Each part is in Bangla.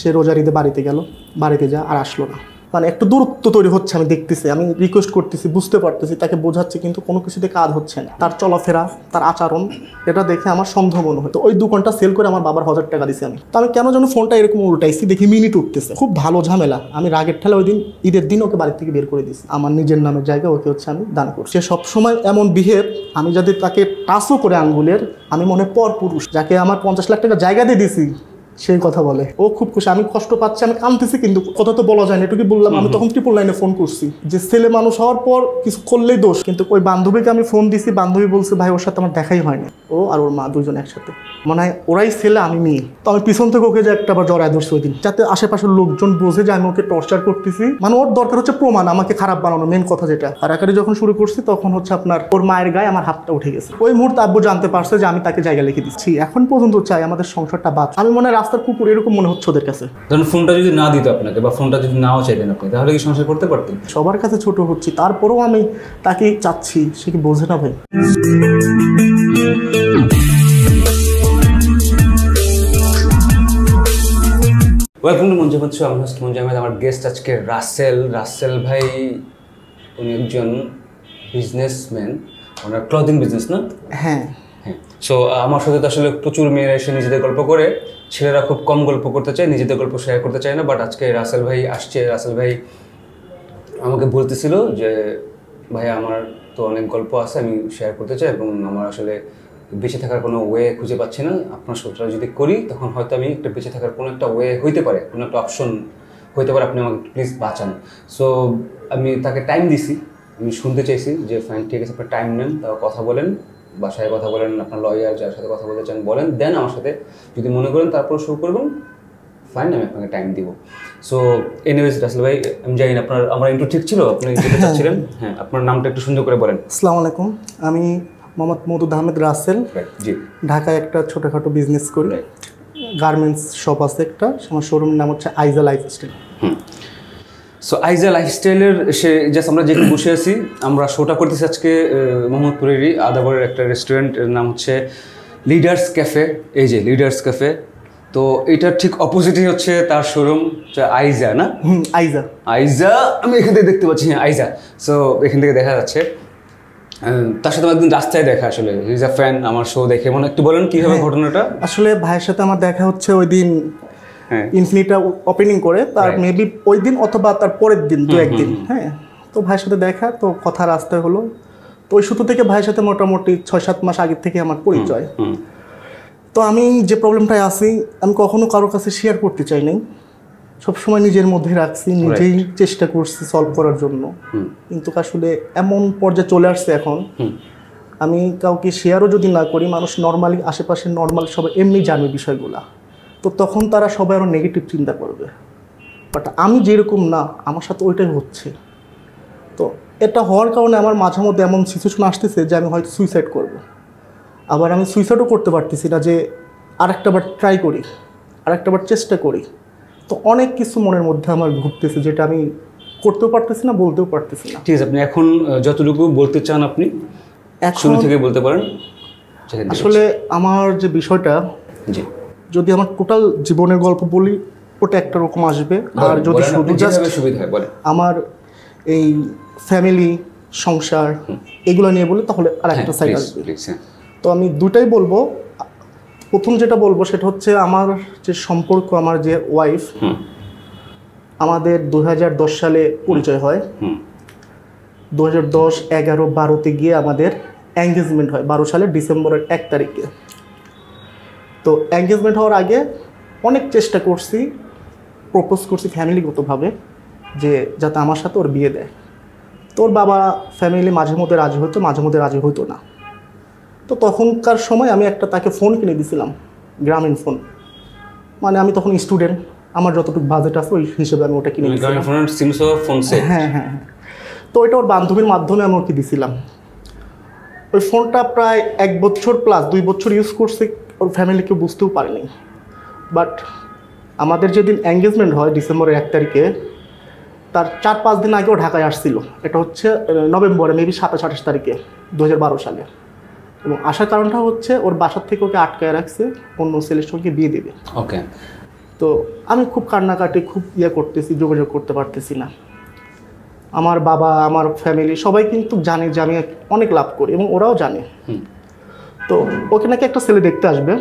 সে রোজার ঈদে বাড়িতে গেল বাড়িতে যা আর আসলো না মানে একটু দূরত্ব তৈরি হচ্ছে আমি দেখতেছি আমি রিকোয়েস্ট করতেছি বুঝতে পারতেছি তাকে বোঝাচ্ছি কিন্তু কোনো কিছুতে কাজ হচ্ছে না তার চলাফেরা তার আচরণ এটা দেখে আমার সন্দেহ মনে হয় তো ওই দু ঘন্টা সেল করে আমার বাবার হাজার টাকা দিছি আমি তো আমি কেন যেন ফোনটা এরকম উল্টাইছি দেখি মিনিট উঠতেছে খুব ভালো ঝামেলা আমি রাগের ঠেলা ওই দিন ঈদের দিন ওকে বাড়ি থেকে বের করে দিছি আমার নিজের নামের জায়গা ওকে হচ্ছে আমি দান করছি সে সবসময় এমন বিহেভ আমি যদি তাকে টাসও করে আঙ্গুলের আমি মনে পর পুরুষ যাকে আমার পঞ্চাশ লাখ টাকা জায়গা দিয়ে দিছি সেই কথা বলে ও খুব খুশি আমি কষ্ট পাচ্ছি আমি কাঁদতেছি কিন্তু কথা তো বলা যায় না এটুকু বললাম আমি তখন ট্রিপল লাইনে ফোন করছি যে ছেলে মানুষ হওয়ার পর কিছু করলেই দোষ কিন্তু ওই বান্ধবীকে আমি ফোন দিছি বান্ধবী বলছে ভাই ওর সাথে আমার দেখাই হয়নি ও আর ওর মা দুজন একসাথে মনে হয় ওরাই ছেলে আমি মেয়ে তো আমি পিছন থেকে ওকে যে একটা আবার জড়ায় ধরছি ওই দিন যাতে আশেপাশের লোকজন বোঝে যে আমি ওকে টর্চার করতেছি মানে ওর দরকার হচ্ছে প্রমাণ আমাকে খারাপ বানানো মেন কথা যেটা আর একারে যখন শুরু করছি তখন হচ্ছে আপনার ওর মায়ের গায়ে আমার হাতটা উঠে গেছে ওই মুহূর্তে আব্বু জানতে পারছে যে আমি তাকে জায়গা লিখে দিচ্ছি এখন পর্যন্ত চাই আমাদের সংসারটা বাদ আমি মনে হয় রাস্তার কুকুর এরকম মনে হচ্ছে ওদের কাছে ধরুন ফোনটা যদি না দিত আপনাকে বা ফোনটা যদি নাও চাইতেন আপনি তাহলে কি সংসার করতে পারতেন সবার কাছে ছোট হচ্ছি তারপরেও আমি তাকে চাচ্ছি সে কি বোঝে না ভাই ওয়েলকাম টু মঞ্জু আমি মঞ্জু আমার গেস্ট আজকে রাসেল রাসেল ভাই উনি একজন বিজনেসম্যান ওনার ক্লদিং বিজনেস না হ্যাঁ সো আমার সাথে তো আসলে প্রচুর মেয়েরা এসে নিজেদের গল্প করে ছেলেরা খুব কম গল্প করতে চায় নিজেদের গল্প শেয়ার করতে চায় না বাট আজকে রাসেল ভাই আসছে রাসেল ভাই আমাকে বলতেছিল যে ভাই আমার তো অনেক গল্প আছে আমি শেয়ার করতে চাই এবং আমার আসলে বেঁচে থাকার কোনো ওয়ে খুঁজে পাচ্ছি না আপনার শ্রোতা যদি করি তখন হয়তো আমি একটা বেঁচে থাকার কোনো একটা ওয়ে হইতে পারে কোনো একটা অপশন হইতে পারে আপনি আমাকে প্লিজ বাঁচান সো আমি তাকে টাইম দিছি আমি শুনতে চাইছি যে ফাইন ঠিক আছে আপনার টাইম নেন তাও কথা বলেন বাসায় কথা বলেন আপনার লয়ার যার সাথে কথা বলতে চান বলেন দেন আমার সাথে যদি মনে করেন তারপর শুরু করবেন ফাইন আমি আপনাকে টাইম দিব সো এনিওয়েজ রাসেল ভাই আমি জানি আপনার আমার ইন্টু ঠিক ছিল আপনি যেটা চাচ্ছিলেন হ্যাঁ আপনার নামটা একটু সুন্দর করে বলেন আসসালামু আলাইকুম আমি মোহাম্মদ মদুদ আহমেদ রাসেল জি ঢাকায় একটা ছোটোখাটো বিজনেস করি গার্মেন্টস শপ আছে একটা আমার শোরুমের নাম হচ্ছে আইজা লাইফস্টাইল হুম সো আইজা লাইফস্টাইলের সে জাস্ট আমরা যেখানে বসে আছি আমরা শোটা করতেছি আজকে মোহাম্মদপুরেরই আদাবরের একটা রেস্টুরেন্টের নাম হচ্ছে লিডার্স ক্যাফে এই যে লিডার্স ক্যাফে তো এটার ঠিক অপোজিটই হচ্ছে তার শোরুম আইজা না আইজা আইজা আমি এখান থেকে দেখতে পাচ্ছি হ্যাঁ আইজা সো এখান থেকে দেখা যাচ্ছে তার সাথে একদিন রাস্তায় দেখা আসলে ইজ আ ফ্যান আমার শো দেখে মানে একটু বলেন কীভাবে হ্যাঁ। ঘটনাটা আসলে ভাইয়ের সাথে আমার দেখা হচ্ছে ওই দিন ইনফিনিটা হ্যাঁ। ওপেনিং করে তার মেবি ওই দিন অথবা তার পরের দিন দু একদিন হ্যাঁ তো ভাইয়ের সাথে দেখা তো কথা রাস্তায় হলো তো ওই সূত্র থেকে ভাইয়ের সাথে মোটামুটি ছয় সাত মাস আগের থেকে আমার পরিচয় তো আমি যে প্রবলেমটায় আছি আমি কখনো কারোর কাছে শেয়ার করতে চাই নাই সবসময় নিজের মধ্যে রাখছি নিজেই চেষ্টা করছি সলভ করার জন্য কিন্তু আসলে এমন পর্যায়ে চলে আসছে এখন আমি কাউকে শেয়ারও যদি না করি মানুষ নর্মালি আশেপাশে নর্মাল সবাই এমনি জানবে বিষয়গুলা তো তখন তারা সবাই আরও নেগেটিভ চিন্তা করবে বাট আমি যেরকম না আমার সাথে ওইটাই হচ্ছে তো এটা হওয়ার কারণে আমার মাঝে মধ্যে এমন সিচুয়েশন আসতেছে যে আমি হয়তো সুইসাইড করব। আবার আমি সুইসাইডও করতে পারতেছি না যে আরেকটাবার ট্রাই করি আরেকটাবার চেষ্টা করি তো অনেক কিছু মনের মধ্যে আমার ঘুরতেছে যেটা আমি করতেও পারতেছি না বলতেও পারতেছি না ঠিক আছে আপনি এখন যতটুকু বলতে চান আপনি শুরু থেকে বলতে পারেন আসলে আমার যে বিষয়টা জি যদি আমার টোটাল জীবনের গল্প বলি ওটা একটা রকম আসবে আর যদি শুধু আমার এই ফ্যামিলি সংসার এগুলো নিয়ে বলি তাহলে আর একটা সাইড হ্যাঁ, আসবে হ্যাঁ। তো আমি দুটাই বলবো প্রথম যেটা বলবো সেটা হচ্ছে আমার যে সম্পর্ক আমার যে ওয়াইফ আমাদের দু সালে পরিচয় হয় দু হাজার দশ এগারো বারোতে গিয়ে আমাদের এঙ্গেজমেন্ট হয় বারো সালের ডিসেম্বরের এক তারিখে তো এঙ্গেজমেন্ট হওয়ার আগে অনেক চেষ্টা করছি প্রপোজ করছি ফ্যামিলিগতভাবে যে যাতে আমার সাথে ওর বিয়ে দেয় তোর বাবা ফ্যামিলি মাঝে মধ্যে রাজি হতো মাঝে মধ্যে রাজি হতো না তো তখনকার সময় আমি একটা তাকে ফোন কিনে দিয়েছিলাম গ্রামীণ ফোন মানে আমি তখন স্টুডেন্ট আমার যতটুকু বাজেট আছে ওই হিসেবে আমি ওটা কিনে মানে হ্যাঁ, হ্যাঁ হ্যাঁ তো ওইটা ওর বান্ধবীর মাধ্যমে আমি ওকে দিছিলাম ওই ফোনটা প্রায় এক বছর প্লাস দুই বছর ইউজ করছি ওর ফ্যামিলি কেউ বুঝতেও পারেনি বাট আমাদের যেদিন এঙ্গেজমেন্ট হয় ডিসেম্বরের এক তারিখে তার চার পাঁচ দিন আগেও ঢাকায় আসছিল এটা হচ্ছে নভেম্বরে মেবি সাতাশ আঠাশ তারিখে দু সালে এবং আসার কারণটা হচ্ছে ওর বাসার থেকে ওকে আটকায় রাখছে অন্য ছেলের সঙ্গে বিয়ে দেবে ওকে তো আমি খুব কান্নাকাটি খুব ইয়ে করতেছি যোগাযোগ করতে পারতেছি না আমার বাবা আমার ফ্যামিলি সবাই কিন্তু জানে যে আমি অনেক লাভ করি এবং ওরাও জানে তো ওকে নাকি একটা ছেলে দেখতে আসবে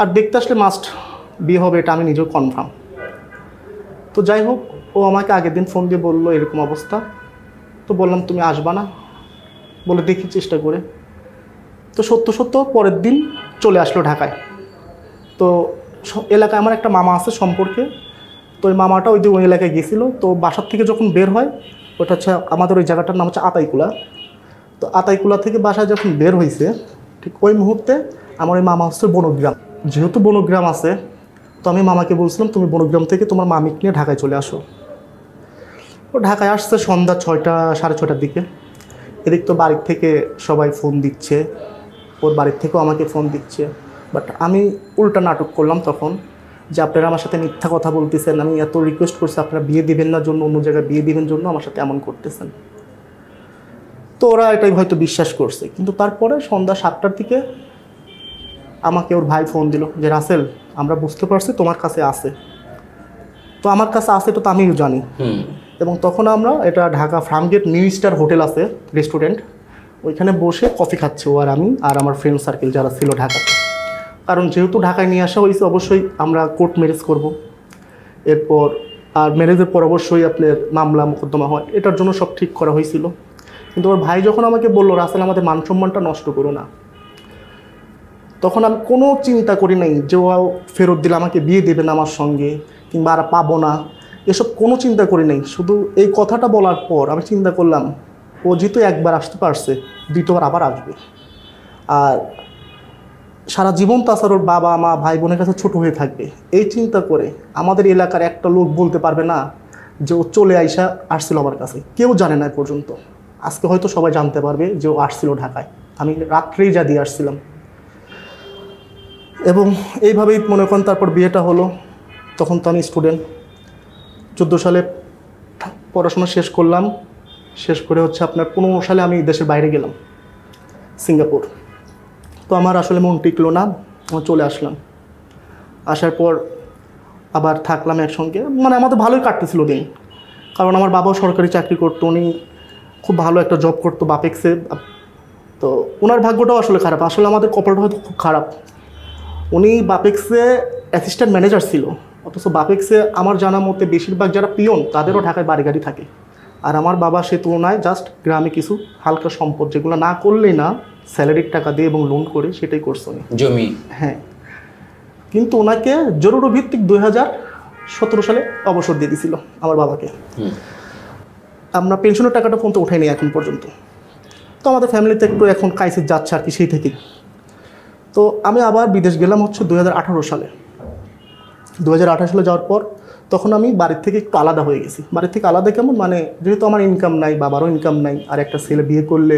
আর দেখতে আসলে মাস্ট বিয়ে হবে এটা আমি নিজেও কনফার্ম তো যাই হোক ও আমাকে আগের দিন ফোন দিয়ে বললো এরকম অবস্থা তো বললাম তুমি আসবা না বলে দেখি চেষ্টা করে তো সত্য সত্য পরের দিন চলে আসলো ঢাকায় তো এলাকায় আমার একটা মামা আছে সম্পর্কে তো ওই মামাটা ওই যে ওই এলাকায় গেছিলো তো বাসার থেকে যখন বের হয় ওটা হচ্ছে আমাদের ওই জায়গাটার নাম হচ্ছে আতাইকুলা তো আতাইকুলা থেকে বাসায় যখন বের হয়েছে ঠিক ওই মুহূর্তে আমার ওই মামা হচ্ছে বনগ্রাম যেহেতু বনগ্রাম আছে তো আমি মামাকে বলছিলাম তুমি বনগ্রাম থেকে তোমার মামিক নিয়ে ঢাকায় চলে আসো ও ঢাকায় আসছে সন্ধ্যা ছয়টা সাড়ে ছটার দিকে এদিক তো বাড়ির থেকে সবাই ফোন দিচ্ছে ওর বাড়ির থেকেও আমাকে ফোন দিচ্ছে বাট আমি উল্টা নাটক করলাম তখন যে আপনারা আমার সাথে মিথ্যা কথা বলতেছেন আমি এত রিকোয়েস্ট করছি আপনারা বিয়ে দিবেন না জন্য অন্য জায়গায় বিয়ে দিবেন জন্য আমার সাথে এমন করতেছেন তো ওরা এটাই হয়তো বিশ্বাস করছে কিন্তু তারপরে সন্ধ্যা সাতটার দিকে আমাকে ওর ভাই ফোন দিল যে রাসেল আমরা বুঝতে পারছি তোমার কাছে আছে তো আমার কাছে আছে তো আমিও জানি এবং তখন আমরা এটা Dhaka Farmgate new star hotel আছে রেস্টুরেন্ট ওইখানে বসে কফি খাচ্ছি ও আর আমি আর আমার ফ্রেন্ড সার্কেল যারা ছিল ঢাকাতে কারণ যেহেতু ঢাকায় নিয়ে আসা হয়েছে অবশ্যই আমরা কোর্ট ম্যারেজ করব এরপর আর ম্যারেজের পর অবশ্যই আপনার মামলা মোকদ্দমা হয় এটার জন্য সব ঠিক করা হয়েছিল কিন্তু আমার ভাই যখন আমাকে বললো রাসেল আমাদের মান সম্মানটা নষ্ট করো না তখন আমি কোনো চিন্তা করি নাই যে ও ফেরত দিলে আমাকে বিয়ে দেবে না আমার সঙ্গে কিংবা আর পাবো না এসব কোনো চিন্তা করি নাই শুধু এই কথাটা বলার পর আমি চিন্তা করলাম ও যেহেতু একবার আসতে পারছে দ্বিতীয়বার আবার আসবে আর সারা জীবন তাছাড়া ওর বাবা মা ভাই বোনের কাছে ছোট হয়ে থাকবে এই চিন্তা করে আমাদের এলাকার একটা লোক বলতে পারবে না যে ও চলে আইসা আসছিল আমার কাছে কেউ জানে না পর্যন্ত আজকে হয়তো সবাই জানতে পারবে যে ও আসছিল ঢাকায় আমি রাত্রেই যা দিয়ে আসছিলাম এবং এইভাবেই মনে করেন তারপর বিয়েটা হলো তখন তো আমি স্টুডেন্ট চোদ্দো সালে পড়াশোনা শেষ করলাম শেষ করে হচ্ছে আপনার পনেরো সালে আমি দেশের বাইরে গেলাম সিঙ্গাপুর তো আমার আসলে মন টিকলো না চলে আসলাম আসার পর আবার থাকলাম একসঙ্গে মানে আমাদের ভালোই কাটতেছিল দিন কারণ আমার বাবাও সরকারি চাকরি করতো উনি খুব ভালো একটা জব করতো বাপেক্সে তো ওনার ভাগ্যটাও আসলে খারাপ আসলে আমাদের কপালটা হয়তো খুব খারাপ উনি বাপেক্সে অ্যাসিস্ট্যান্ট ম্যানেজার ছিল অথচ বাপেক্সে আমার জানা মতে বেশিরভাগ যারা পিয়ন তাদেরও ঢাকায় বাড়ি গাড়ি থাকে আর আমার বাবা সে তুলনায় জাস্ট গ্রামে কিছু হালকা সম্পদ যেগুলো না করলেই না স্যালারির টাকা দিয়ে এবং লোন করে সেটাই করছে উনি জমি হ্যাঁ কিন্তু ওনাকে জরুরি ভিত্তিক দুই হাজার সতেরো সালে অবসর দিয়ে দিয়েছিল আমার বাবাকে আমরা পেনশনের টাকাটা পর্যন্ত উঠাই নিই এখন পর্যন্ত তো আমাদের ফ্যামিলিতে একটু এখন ক্রাইসিস যাচ্ছে আর কি সেই থেকেই তো আমি আবার বিদেশ গেলাম হচ্ছে দু সালে দু সালে যাওয়ার পর তখন আমি বাড়ির থেকে একটু আলাদা হয়ে গেছি বাড়ির থেকে আলাদা কেমন মানে যেহেতু আমার ইনকাম নাই বাবারও ইনকাম নাই আর একটা ছেলে বিয়ে করলে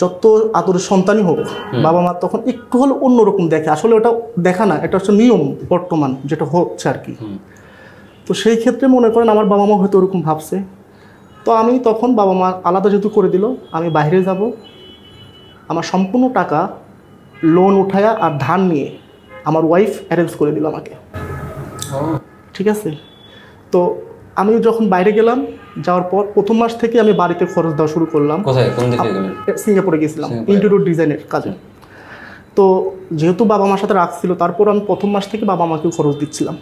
যত আতরের সন্তানই হোক বাবা মা তখন একটু হলে অন্যরকম দেখে আসলে ওটা দেখা না এটা হচ্ছে নিয়ম বর্তমান যেটা হচ্ছে আর কি তো সেই ক্ষেত্রে মনে করেন আমার বাবা মা হয়তো ওরকম ভাবছে তো আমি তখন বাবা মা আলাদা যেহেতু করে দিল আমি বাইরে যাব আমার সম্পূর্ণ টাকা লোন উঠায়া আর ধান নিয়ে আমার ওয়াইফ অ্যারেঞ্জ করে দিল আমাকে ঠিক আছে তো আমি যখন বাইরে গেলাম যাওয়ার পর প্রথম মাস থেকে আমি বাড়িতে খরচ দেওয়া শুরু করলাম সিঙ্গাপুরে গেছিলাম ইন্টেরিয়র ডিজাইনের কাজে আচ্ছা। তো যেহেতু বাবা মার সাথে রাখছিল তারপর আমি প্রথম মাস থেকে বাবা মাকে খরচ দিচ্ছিলাম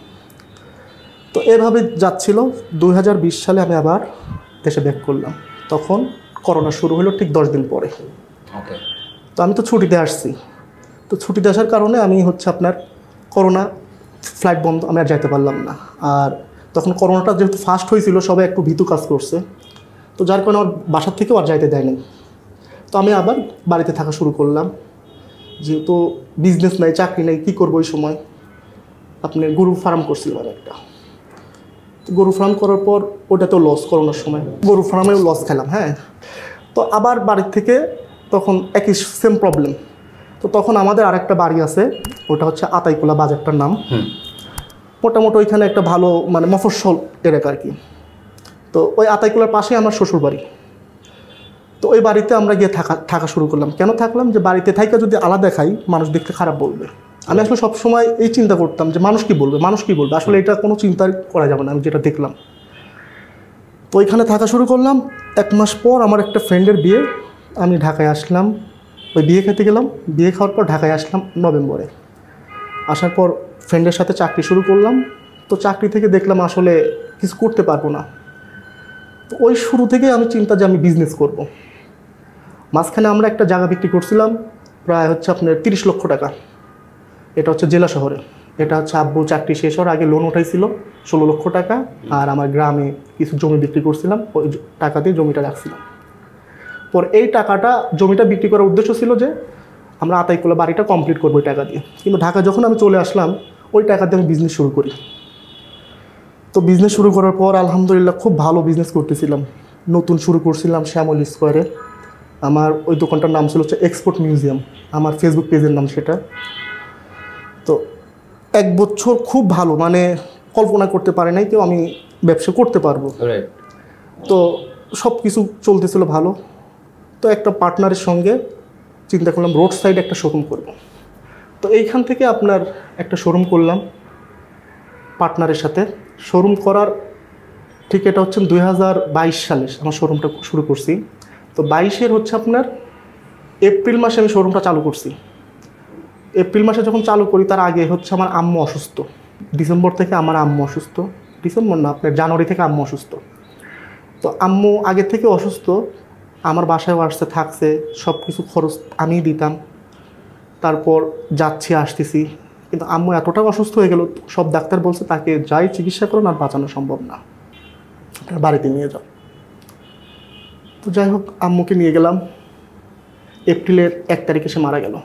তো এভাবে যাচ্ছিল দুই সালে আমি আবার দেশে ব্যাক করলাম তখন করোনা শুরু হলো ঠিক দশ দিন পরে তো আমি তো ছুটিতে আসছি তো ছুটিতে আসার কারণে আমি হচ্ছে আপনার করোনা ফ্লাইট বন্ধ আমি আর যাইতে পারলাম না আর তখন করোনাটা যেহেতু ফাস্ট হয়েছিল সবাই একটু ভীতু কাজ করছে তো যার কারণে আমার বাসার থেকেও আর যাইতে দেয়নি তো আমি আবার বাড়িতে থাকা শুরু করলাম যেহেতু বিজনেস নাই চাকরি নাই কী করবো ওই সময় আপনি গরু ফার্ম করছিলাম একটা গরু ফার্ম করার পর ওটা তো লস করোনার সময় গরু ফার্মেও লস খেলাম হ্যাঁ তো আবার বাড়ির থেকে তখন একই সেম প্রবলেম তো তখন আমাদের আরেকটা বাড়ি আছে ওটা হচ্ছে আতাইকুলা বাজারটার নাম মোটামুটি ওইখানে একটা ভালো মানে মফস্বল এলাকা আর কি তো ওই আতাইকুলার পাশে আমার শ্বশুর বাড়ি তো ওই বাড়িতে আমরা গিয়ে থাকা থাকা শুরু করলাম কেন থাকলাম যে বাড়িতে থাইকা যদি আলাদা খাই মানুষ দেখতে খারাপ বলবে আমি আসলে সবসময় এই চিন্তা করতাম যে মানুষ কি বলবে মানুষ কি বলবে আসলে এটা কোনো চিন্তা করা যাবে না আমি যেটা দেখলাম তো ওইখানে থাকা শুরু করলাম এক মাস পর আমার একটা ফ্রেন্ডের বিয়ে আমি ঢাকায় আসলাম ওই বিয়ে খেতে গেলাম বিয়ে খাওয়ার পর ঢাকায় আসলাম নভেম্বরে আসার পর ফ্রেন্ডের সাথে চাকরি শুরু করলাম তো চাকরি থেকে দেখলাম আসলে কিছু করতে পারবো না তো ওই শুরু থেকে আমি চিন্তা যে আমি বিজনেস করব। মাঝখানে আমরা একটা জায়গা বিক্রি করছিলাম প্রায় হচ্ছে আপনার তিরিশ লক্ষ টাকা এটা হচ্ছে জেলা শহরে এটা হচ্ছে আব্বু চাকরি শেষ হওয়ার আগে লোন উঠাইছিল ষোলো লক্ষ টাকা আর আমার গ্রামে কিছু জমি বিক্রি করছিলাম ওই টাকা দিয়ে জমিটা রাখছিলাম পর এই টাকাটা জমিটা বিক্রি করার উদ্দেশ্য ছিল যে আমরা আতাইকোলা বাড়িটা কমপ্লিট করবো ওই টাকা দিয়ে কিন্তু ঢাকা যখন আমি চলে আসলাম ওই টাকা দিয়ে আমি বিজনেস শুরু করি তো বিজনেস শুরু করার পর আলহামদুলিল্লাহ খুব ভালো বিজনেস করতেছিলাম নতুন শুরু করছিলাম শ্যামল স্কোয়ারে আমার ওই দোকানটার নাম ছিল হচ্ছে এক্সপোর্ট মিউজিয়াম আমার ফেসবুক পেজের নাম সেটা তো এক বছর খুব ভালো মানে কল্পনা করতে পারে নাই কেউ আমি ব্যবসা করতে পারবো তো সব কিছু চলতেছিল ভালো তো একটা পার্টনারের সঙ্গে চিন্তা করলাম রোড সাইড একটা শোরুম করব তো এইখান থেকে আপনার একটা শোরুম করলাম পার্টনারের সাথে শোরুম করার ঠিক এটা হচ্ছে দুই সালে আমার শোরুমটা শুরু করছি তো বাইশের হচ্ছে আপনার এপ্রিল মাসে আমি শোরুমটা চালু করছি এপ্রিল মাসে যখন চালু করি তার আগে হচ্ছে আমার আম্মু অসুস্থ ডিসেম্বর থেকে আমার আম্মু অসুস্থ ডিসেম্বর না আপনার জানুয়ারি থেকে আম্মু অসুস্থ তো আম্মু আগে থেকে অসুস্থ আমার বাসায় আসছে থাকছে সব কিছু খরচ আমিই দিতাম তারপর যাচ্ছি আসতেছি কিন্তু আম্মু এতটাও অসুস্থ হয়ে গেল সব ডাক্তার বলছে তাকে যাই চিকিৎসা করুন আর বাঁচানো সম্ভব না বাড়িতে নিয়ে যাও তো যাই হোক আম্মুকে নিয়ে গেলাম এপ্রিলের এক তারিখে সে মারা গেল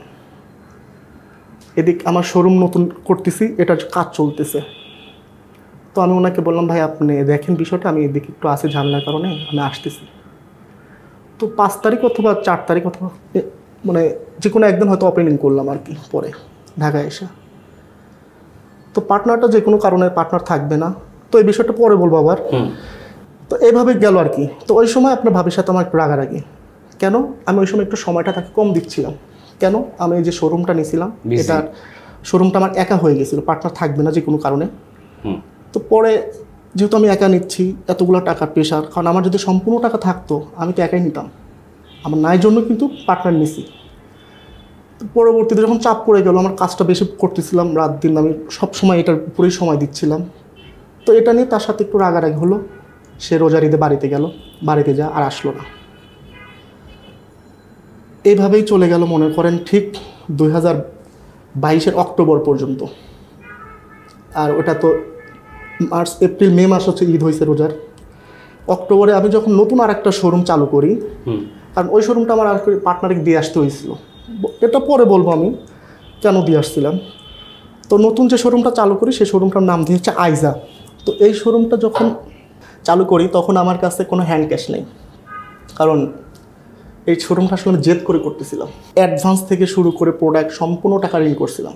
এদিক আমার শোরুম নতুন করতেছি এটার কাজ চলতেছে তো আমি ওনাকে বললাম ভাই আপনি দেখেন বিষয়টা আমি এদিকে একটু আসি ঝামেলার কারণে আমি আসতেছি তো পাঁচ তারিখ অথবা চার তারিখ অথবা মানে যে কোনো একদিন হয়তো ওপেনিং করলাম আর কি পরে ঢাকায় এসে তো পার্টনারটা যে কোনো কারণে পার্টনার থাকবে না তো এই বিষয়টা পরে বলবো আবার তো এইভাবে গেল আর কি তো ওই সময় আপনার ভাবির সাথে আমার একটু রাগারাগি কেন আমি ওই সময় একটু সময়টা তাকে কম দিচ্ছিলাম কেন আমি যে শোরুমটা নিয়েছিলাম এটার শোরুমটা আমার একা হয়ে গেছিলো পার্টনার থাকবে না যে কোনো কারণে তো পরে যেহেতু আমি একা নিচ্ছি এতগুলো টাকার প্রেশার কারণ আমার যদি সম্পূর্ণ টাকা থাকতো আমি তো একাই নিতাম আমার নাই জন্য কিন্তু পার্টনার নিছি পরবর্তীতে যখন চাপ পড়ে গেল আমার কাজটা বেশি করতেছিলাম রাত দিন আমি সব সময় এটার উপরেই সময় দিচ্ছিলাম তো এটা নিয়ে তার সাথে একটু রাগারাগি হলো সে রোজার বাড়িতে গেল বাড়িতে যা আর আসলো না এইভাবেই চলে গেল মনে করেন ঠিক দুই হাজার বাইশের অক্টোবর পর্যন্ত আর ওটা তো মার্চ এপ্রিল মে মাস হচ্ছে ঈদ হয়েছে রোজার অক্টোবরে আমি যখন নতুন আর একটা শোরুম চালু করি কারণ ওই শোরুমটা আমার আর পার্টনারে দিয়ে আসতে হয়েছিল এটা পরে বলবো আমি কেন দিয়ে আসছিলাম তো নতুন যে শোরুমটা চালু করি সেই শোরুমটার নাম দিয়ে হচ্ছে আইজা তো এই শোরুমটা যখন চালু করি তখন আমার কাছে কোনো হ্যান্ড ক্যাশ নেই কারণ এই শোরুমটা আসলে আমি জেদ করে করতেছিলাম অ্যাডভান্স থেকে শুরু করে প্রোডাক্ট সম্পূর্ণ টাকা ঋণ করছিলাম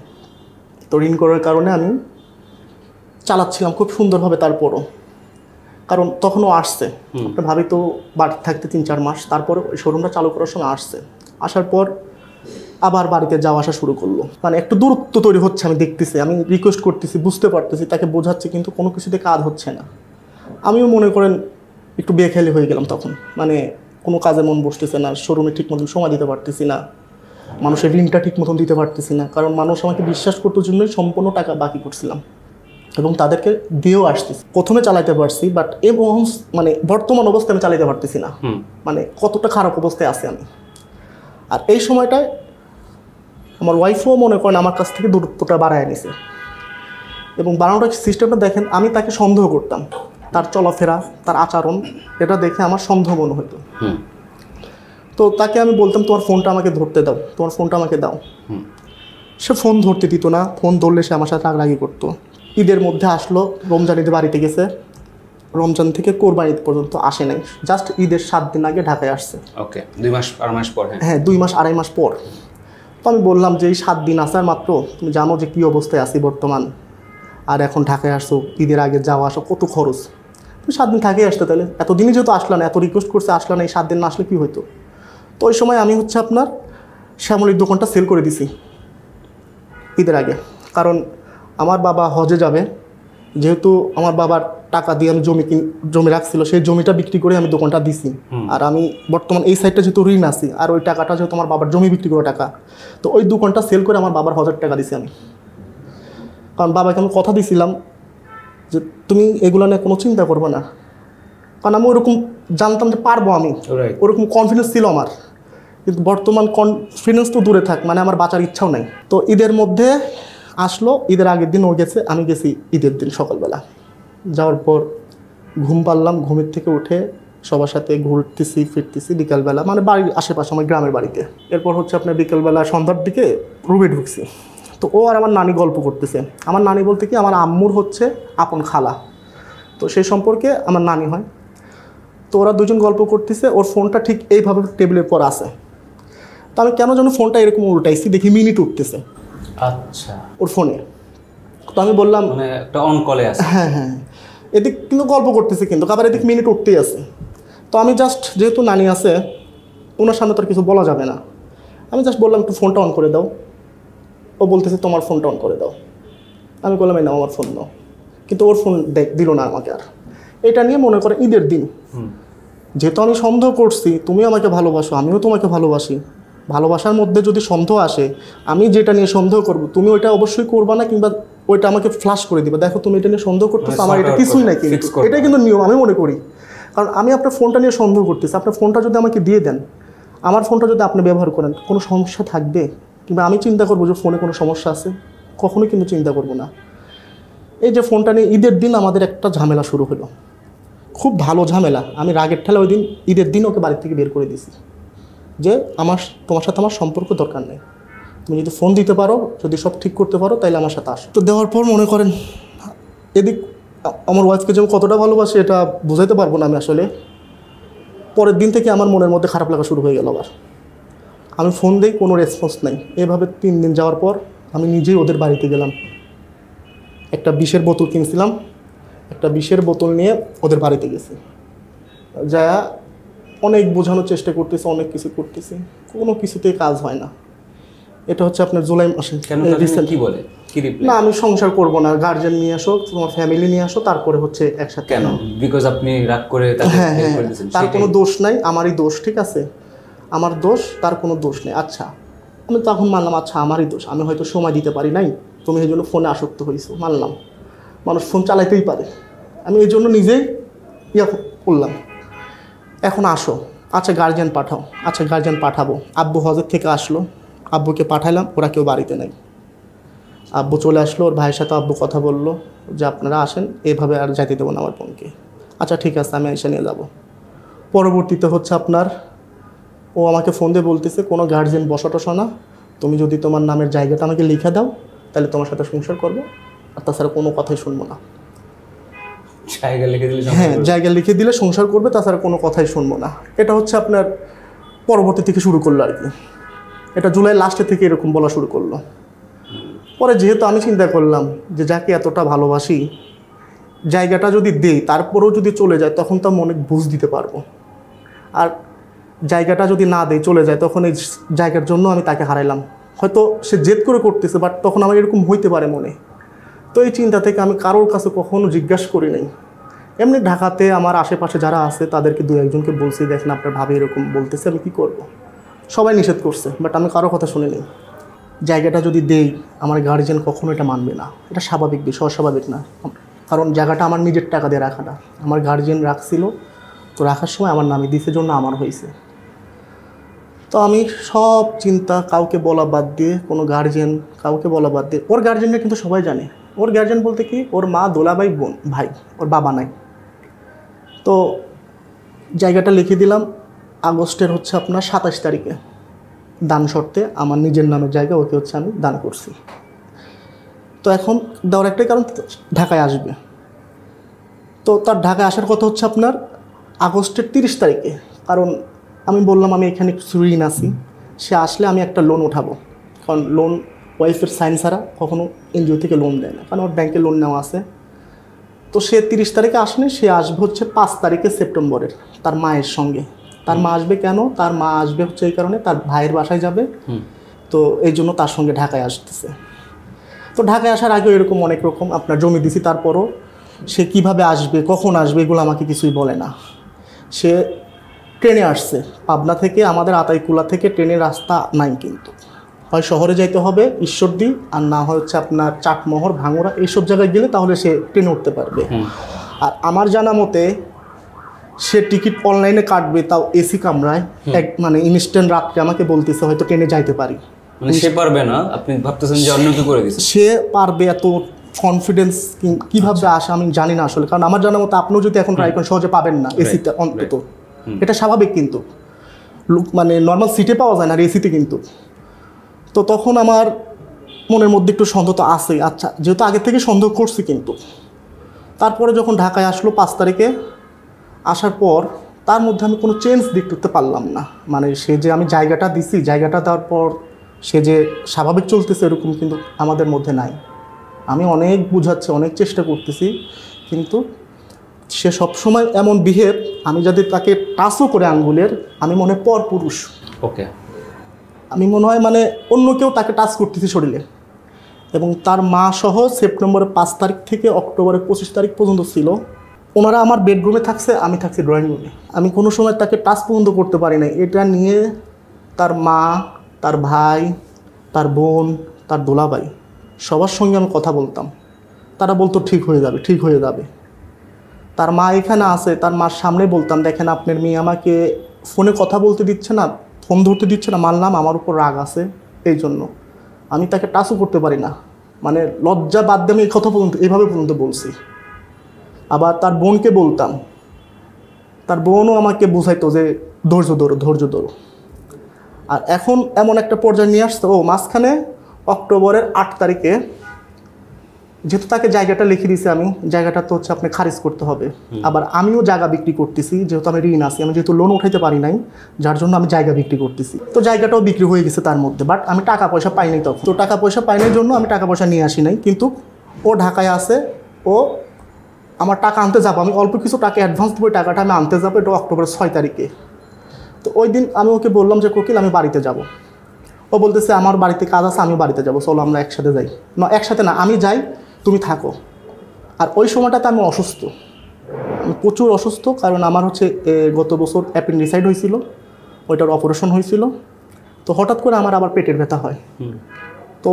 তো ঋণ করার কারণে আমি চালাচ্ছিলাম খুব সুন্দরভাবে তারপরও কারণ তখনও আসছে আপনার ভাবি তো বাড়িতে থাকতে তিন চার মাস তারপরে ওই শোরুমটা চালু করার সময় আসছে আসার পর আবার বাড়িতে যাওয়া আসা শুরু করলো মানে একটু দূরত্ব তৈরি হচ্ছে আমি দেখতেছি আমি রিকোয়েস্ট করতেছি বুঝতে পারতেছি তাকে বোঝাচ্ছি কিন্তু কোনো কিছুতে কাজ হচ্ছে না আমিও মনে করেন একটু বেখেলি হয়ে গেলাম তখন মানে কোনো কাজে মন বসতেছে না শোরুমে ঠিক মতন সময় দিতে পারতেছি না মানুষের ঋণটা ঠিক মতন দিতে পারতেছি না কারণ মানুষ আমাকে বিশ্বাস করতে জন্যই সম্পূর্ণ টাকা বাকি করছিলাম এবং তাদেরকে দিয়েও আসতেছি প্রথমে চালাইতে পারছি বাট এবং মানে বর্তমান অবস্থায় আমি চালাইতে পারতেছি না মানে কতটা খারাপ অবস্থায় আছি আমি আর এই সময়টায় আমার ওয়াইফও মনে করেন আমার কাছ থেকে দূরত্বটা বাড়ায় নিছে এবং বাড়ানোটার সিস্টেমটা দেখেন আমি তাকে সন্দেহ করতাম তার চলাফেরা তার আচরণ এটা দেখে আমার সন্দেহ মনে হতো তো তাকে আমি বলতাম তোমার ফোনটা আমাকে ধরতে দাও তোমার ফোনটা আমাকে দাও সে ফোন ধরতে দিত না ফোন ধরলে সে আমার সাথে রাগরাগি করতো ঈদের মধ্যে আসলো রমজান ঈদের বাড়িতে গেছে রমজান থেকে কোরবান ঈদ পর্যন্ত আসে নাই জাস্ট ঈদের সাত দিন আগে ঢাকায় আসছে ওকে দুই মাস আড়াই মাস পর হ্যাঁ, হ্যাঁ দুই মাস আড়াই মাস পর তো আমি বললাম যে এই সাত দিন আসার মাত্র তুমি জানো যে কী অবস্থায় আছি বর্তমান আর এখন ঢাকায় আসছো ঈদের আগে যাওয়া আসা কত খরচ তুমি সাত দিন থাকেই আসতে তাহলে এতদিনই যেহেতু আসলাম এত রিকোয়েস্ট করছে আসলাম এই সাত দিন না আসলে কী হইতো তো ওই সময় আমি হচ্ছে আপনার শ্যামলির দোকানটা সেল করে দিছি ঈদের আগে কারণ আমার বাবা হজে যাবে যেহেতু আমার বাবার টাকা দিয়ে আমি জমি জমি রাখছিল সেই জমিটা বিক্রি করে আমি দোকানটা দিছি আর আমি বর্তমান এই সাইডটা যেহেতু ঋণ আছি আর ওই টাকাটা যেহেতু আমার বাবার জমি বিক্রি করা টাকা তো ওই দোকানটা সেল করে আমার বাবার হজার টাকা দিছি আমি কারণ বাবাকে আমি কথা দিছিলাম যে তুমি এগুলো নিয়ে কোনো চিন্তা করবো না কারণ আমি ওরকম জানতাম যে পারবো আমি ওরকম কনফিডেন্স ছিল আমার কিন্তু বর্তমান কনফিডেন্স তো দূরে থাক মানে আমার বাঁচার ইচ্ছাও নাই তো ঈদের মধ্যে আসলো ঈদের আগের দিন ও গেছে আমি গেছি ঈদের দিন সকালবেলা যাওয়ার পর ঘুম পারলাম ঘুমের থেকে উঠে সবার সাথে ঘুরতেছি ফিরতেছি বিকালবেলা মানে বাড়ির আশেপাশে আমার গ্রামের বাড়িতে এরপর হচ্ছে আপনার বিকালবেলা সন্ধ্যার দিকে রুমে ঢুকছি তো ও আর আমার নানি গল্প করতেছে আমার নানি বলতে কি আমার আম্মুর হচ্ছে আপন খালা তো সেই সম্পর্কে আমার নানি হয় তো ওরা দুজন গল্প করতেছে ওর ফোনটা ঠিক এইভাবে টেবিলের পর আছে তো আমি কেন যেন ফোনটা এরকম উল্টাইছি দেখি মিনিট উঠতেছে আচ্ছা ওর ফোনে তো আমি বললাম মানে একটা অন কলে আছে হ্যাঁ হ্যাঁ এদিক কিন্তু গল্প করতেছে কিন্তু আবার এদিক মিনিট উঠতেই আছে তো আমি জাস্ট যেহেতু নানি আছে ওনার সামনে তো আর কিছু বলা যাবে না আমি জাস্ট বললাম একটু ফোনটা অন করে দাও ও বলতেছে তোমার ফোনটা অন করে দাও আমি বললাম না আমার ফোন নাও কিন্তু ওর ফোন দেখ দিল না আমাকে আর এটা নিয়ে মনে করে ঈদের দিন যেহেতু আমি সন্দেহ করছি তুমি আমাকে ভালোবাসো আমিও তোমাকে ভালোবাসি ভালোবাসার মধ্যে যদি সন্দেহ আসে আমি যেটা নিয়ে সন্দেহ করব তুমি ওইটা অবশ্যই করবা না কিংবা ওইটা আমাকে ফ্লাশ করে দিবে দেখো তুমি এটা নিয়ে সন্দেহ মানে করতেছো আমার এটা কিছুই নাই কিন্তু এটা কিন্তু নিয়ম আমি মনে করি কারণ আমি আপনার ফোনটা নিয়ে সন্দেহ করতেছি আপনার ফোনটা যদি আমাকে দিয়ে দেন আমার ফোনটা যদি আপনি ব্যবহার করেন কোনো সমস্যা থাকবে কিংবা আমি চিন্তা করবো যে ফোনে কোনো সমস্যা আছে কখনোই কিন্তু চিন্তা করব না এই যে ফোনটা নিয়ে ঈদের দিন আমাদের একটা ঝামেলা শুরু হলো খুব ভালো ঝামেলা আমি রাগের ঠেলা ওই দিন ঈদের দিন ওকে বাড়ি থেকে বের করে দিয়েছি যে আমার তোমার সাথে আমার সম্পর্ক দরকার নেই তুমি যদি ফোন দিতে পারো যদি সব ঠিক করতে পারো তাহলে আমার সাথে আসো তো দেওয়ার পর মনে করেন এদিক আমার ওয়াইফকে যে আমি কতটা ভালোবাসি এটা বোঝাইতে পারবো না আমি আসলে পরের দিন থেকে আমার মনের মধ্যে খারাপ লাগা শুরু হয়ে গেল আবার আমি ফোন দিয়ে কোনো রেসপন্স নাই এভাবে তিন দিন যাওয়ার পর আমি নিজেই ওদের বাড়িতে গেলাম একটা বিষের বোতল কিনছিলাম একটা বিষের বোতল নিয়ে ওদের বাড়িতে গেছি যা অনেক বোঝানোর চেষ্টা করতেছি অনেক কিছু করতেছি কোনো কিছুতেই কাজ হয় না এটা হচ্ছে আপনার জুলাই মাসে কি বলে না আমি সংসার করব না গার্জেন নিয়ে আসো তোমার ফ্যামিলি নিয়ে আসো তারপরে হচ্ছে একসাথে কেন বিকজ আপনি রাগ করে হ্যাঁ হ্যাঁ তার কোনো দোষ নাই আমারই দোষ ঠিক আছে আমার দোষ তার কোনো দোষ নেই আচ্ছা আমি তখন মানলাম আচ্ছা আমারই দোষ আমি হয়তো সময় দিতে পারি নাই তুমি এই জন্য ফোনে আসক্ত হয়েছো মানলাম মানুষ ফোন চালাইতেই পারে আমি এই জন্য নিজেই ইয়া করলাম এখন আসো আচ্ছা গার্জিয়ান পাঠাও আচ্ছা গার্জিয়ান পাঠাবো আব্বু হজর থেকে আসলো আব্বুকে পাঠালাম ওরা কেউ বাড়িতে নেই আব্বু চলে আসলো ওর ভাইয়ের সাথে আব্বু কথা বললো যে আপনারা আসেন এভাবে আর যাইতে দেবো না আমার বোনকে আচ্ছা ঠিক আছে আমি এসে নিয়ে যাবো পরবর্তীতে হচ্ছে আপনার ও আমাকে ফোন দিয়ে বলতেছে কোনো গার্জেন বসা টসা না তুমি যদি তোমার নামের জায়গাটা আমাকে লিখে দাও তাহলে তোমার সাথে সংসার করবো আর তাছাড়া কোনো কথাই শুনবো না জায়গা লিখে দিলে হ্যাঁ জায়গা লিখে দিলে সংসার করবে তাছাড়া কোনো কথাই শুনবো না এটা হচ্ছে আপনার পরবর্তী থেকে শুরু করলো আর কি এটা জুলাই লাস্টে থেকে এরকম বলা শুরু করলো পরে যেহেতু আমি চিন্তা করলাম যে যাকে এতটা ভালোবাসি জায়গাটা যদি দেই তারপরেও যদি চলে যায় তখন তো আমি অনেক বুঝ দিতে পারবো আর জায়গাটা যদি না দেয় চলে যায় তখন এই জায়গার জন্য আমি তাকে হারাইলাম হয়তো সে জেদ করে করতেছে বাট তখন আমার এরকম হইতে পারে মনে তো এই চিন্তা থেকে আমি কারোর কাছে কখনো জিজ্ঞাসা করি নাই এমনি ঢাকাতে আমার আশেপাশে যারা আছে তাদেরকে দু একজনকে বলছি দেখেন আপনার ভাবে এরকম বলতেছে আমি কী করব। সবাই নিষেধ করছে বাট আমি কারো কথা শুনিনি জায়গাটা যদি দেই আমার গার্জেন কখনো এটা মানবে না এটা স্বাভাবিক বিষয় অস্বাভাবিক না কারণ জায়গাটা আমার নিজের টাকা দিয়ে রাখাটা আমার গার্জেন রাখছিল তো রাখার সময় আমার নামে দিছে জন্য আমার হয়েছে তো আমি সব চিন্তা কাউকে বলা বাদ দিয়ে কোনো গার্জেন কাউকে বলা বাদ দিয়ে ওর গার্জেনরা কিন্তু সবাই জানে ওর গার্জেন বলতে কি ওর মা দোলাবাই বোন ভাই ওর বাবা নাই তো জায়গাটা লিখে দিলাম আগস্টের হচ্ছে আপনার সাতাশ তারিখে দান শর্তে আমার নিজের নামের জায়গা ওকে হচ্ছে আমি দান করছি তো এখন দেওয়ার একটাই কারণ ঢাকায় আসবে তো তার ঢাকায় আসার কথা হচ্ছে আপনার আগস্টের তিরিশ তারিখে কারণ আমি বললাম আমি এখানে একটু ঋণ আছি সে আসলে আমি একটা লোন উঠাবো কারণ লোন ওয়াইফের সাইন ছাড়া কখনও এনজিও থেকে লোন দেয় না কারণ ওর ব্যাংকে লোন নেওয়া আছে তো সে তিরিশ তারিখে আসেনি সে আসবে হচ্ছে পাঁচ তারিখে সেপ্টেম্বরের তার মায়ের সঙ্গে তার মা আসবে কেন তার মা আসবে হচ্ছে এই কারণে তার ভাইয়ের বাসায় যাবে তো এই জন্য তার সঙ্গে ঢাকায় আসতেছে তো ঢাকায় আসার আগেও এরকম অনেক রকম আপনার জমি দিছি তারপরও সে কিভাবে আসবে কখন আসবে এগুলো আমাকে কিছুই বলে না সে ট্রেনে আসছে পাবনা থেকে আমাদের আতাইকুলা থেকে ট্রেনের রাস্তা নাই কিন্তু হয় শহরে যাইতে হবে ঈশ্বরদী আর না হয় হচ্ছে আপনার চাটমোহর ভাঙুরা এইসব জায়গায় গেলে তাহলে সে ট্রেনে উঠতে পারবে আর আমার জানা মতে সে টিকিট অনলাইনে কাটবে তাও এসি কামরায় এক মানে ইনস্ট্যান্ট রাত্রে আমাকে বলতেছে হয়তো ট্রেনে যাইতে পারি মানে সে পারবে না আপনি ভাবতেছেন যে অন্য কি করে দিচ্ছে সে পারবে এত কনফিডেন্স কিভাবে আচ্ছা। আসে আমি জানি না আসলে কারণ আমার জানা মতো আপনিও যদি এখন ট্রাই করেন সহজে পাবেন না এসিতে অন্তত এটা স্বাভাবিক কিন্তু মানে নর্মাল সিটে পাওয়া যায় না আর এসিতে কিন্তু তো তখন আমার মনের মধ্যে একটু সন্দেহ তো আছে আচ্ছা যেহেতু আগে থেকে সন্দেহ করছি কিন্তু তারপরে যখন ঢাকায় আসলো পাঁচ তারিখে আসার পর তার মধ্যে আমি কোনো চেঞ্জ দেখতে পারলাম না মানে সে যে আমি জায়গাটা দিছি জায়গাটা দেওয়ার পর সে যে স্বাভাবিক চলতেছে এরকম কিন্তু আমাদের মধ্যে নাই আমি অনেক বুঝাচ্ছি অনেক চেষ্টা করতেছি কিন্তু সে সবসময় এমন বিহেভ আমি যদি তাকে টাচও করে আঙ্গুলের আমি মনে পর পুরুষ ওকে আমি মনে হয় মানে অন্য কেউ তাকে টাচ করতেছি শরীরে এবং তার মা সহ সেপ্টেম্বরের পাঁচ তারিখ থেকে অক্টোবরের পঁচিশ তারিখ পর্যন্ত ছিল ওনারা আমার বেডরুমে থাকছে আমি থাকছি ড্রয়িং রুমে আমি কোনো সময় তাকে টাচ পর্যন্ত করতে পারি না এটা নিয়ে তার মা তার ভাই তার বোন তার দোলাবাই সবার সঙ্গে আমি কথা বলতাম তারা বলতো ঠিক হয়ে যাবে ঠিক হয়ে যাবে তার মা এখানে আছে তার মার সামনে বলতাম দেখেন আপনার মেয়ে আমাকে ফোনে কথা বলতে দিচ্ছে না ফোন ধরতে দিচ্ছে না মানলাম আমার উপর রাগ আছে এই জন্য আমি তাকে টাচও করতে পারি না মানে লজ্জা বাদ দিয়ে আমি এই কথা পর্যন্ত এভাবে পর্যন্ত বলছি আবার তার বোনকে বলতাম তার বোনও আমাকে বুঝাইতো যে ধৈর্য ধরো ধৈর্য ধরো আর এখন এমন একটা পর্যায়ে নিয়ে আসতো ও মাঝখানে অক্টোবরের আট তারিখে যেহেতু তাকে জায়গাটা লিখে দিয়েছি আমি জায়গাটা তো হচ্ছে আপনি খারিজ করতে হবে আবার আমিও জায়গা বিক্রি করতেছি যেহেতু আমি ঋণ আছি আমি যেহেতু লোন উঠাইতে পারি নাই যার জন্য আমি জায়গা বিক্রি করতেছি তো জায়গাটাও বিক্রি হয়ে গেছে তার মধ্যে বাট আমি টাকা পয়সা পাই নাই তখন তো টাকা পয়সা পাই নাই জন্য আমি টাকা পয়সা নিয়ে আসি নাই কিন্তু ও ঢাকায় আছে ও আমার টাকা আনতে যাবো আমি অল্প কিছু টাকা অ্যাডভান্স দেবো টাকাটা আমি আনতে যাবো এটা অক্টোবর ছয় তারিখে তো ওই দিন আমি ওকে বললাম যে কোকিল আমি বাড়িতে যাব ও বলতেছে আমার বাড়িতে কাজ আছে আমি বাড়িতে যাব চলো আমরা একসাথে যাই না একসাথে না আমি যাই তুমি থাকো আর ওই সময়টাতে আমি অসুস্থ প্রচুর অসুস্থ কারণ আমার হচ্ছে গত বছর অ্যাপেন্ডিসাইড হয়েছিল ওইটার অপারেশন হয়েছিল তো হঠাৎ করে আমার আবার পেটের ব্যথা হয় তো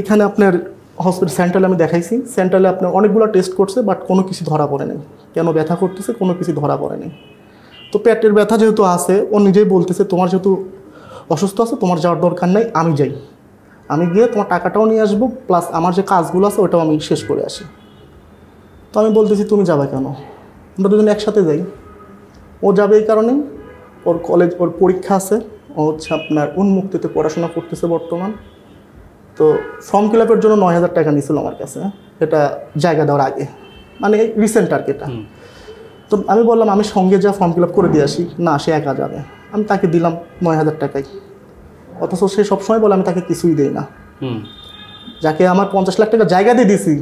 এখানে আপনার হসপিটাল সেন্ট্রালে আমি দেখাইছি সেন্ট্রালে আপনার অনেকগুলো টেস্ট করছে বাট কোনো কিছু ধরা পড়ে নাই কেন ব্যথা করতেছে কোনো কিছু ধরা পড়ে নাই তো পেটের ব্যথা যেহেতু আছে ও নিজেই বলতেছে তোমার যেহেতু অসুস্থ আছে তোমার যাওয়ার দরকার নাই আমি যাই আমি গিয়ে তোমার টাকাটাও নিয়ে আসবো প্লাস আমার যে কাজগুলো আছে ওটাও আমি শেষ করে আসি তো আমি বলতেছি তুমি যাবে কেন আমরা দুজন একসাথে যাই ও যাবে এই কারণেই ওর কলেজ ওর পরীক্ষা আছে ও হচ্ছে আপনার উন্মুক্তিতে পড়াশোনা করতেছে বর্তমান তো ফর্ম ফিল আপের জন্য নয় হাজার টাকা নিয়েছিল আমার কাছে এটা জায়গা দেওয়ার আগে মানে রিসেন্ট আর এটা তো আমি বললাম আমি সঙ্গে যা ফর্ম ফিল আপ করে দিয়ে আসি না সে একা যাবে আমি তাকে দিলাম নয় হাজার টাকায় অথচ সে সবসময় বলে আমি তাকে কিছুই দেই না যাকে আমার পঞ্চাশ লাখ টাকা জায়গা দিয়ে দিছি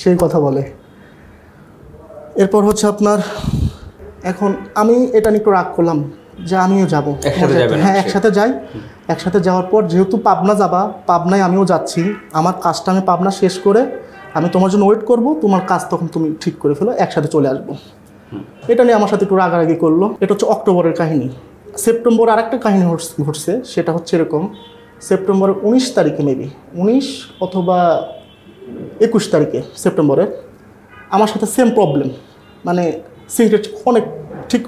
সেই কথা বলে এরপর হচ্ছে আপনার এখন আমি এটা নিয়ে একটু রাগ করলাম যে আমিও যাব হ্যাঁ একসাথে যাই একসাথে যাওয়ার পর যেহেতু পাবনা যাবা পাবনায় আমিও যাচ্ছি আমার কাজটা আমি পাবনা শেষ করে আমি তোমার জন্য ওয়েট করব তোমার কাজ তখন তুমি ঠিক করে ফেলো একসাথে চলে আসবো এটা নিয়ে আমার সাথে একটু রাগারাগি করলো এটা হচ্ছে অক্টোবরের কাহিনী সেপ্টেম্বর আর একটা কাহিনী ঘটছে সেটা হচ্ছে এরকম সেপ্টেম্বরের উনিশ তারিখে মেবি উনিশ অথবা একুশ তারিখে সেপ্টেম্বরে আমার সাথে সেম প্রবলেম মানে সিগারেট অনেক ঠিক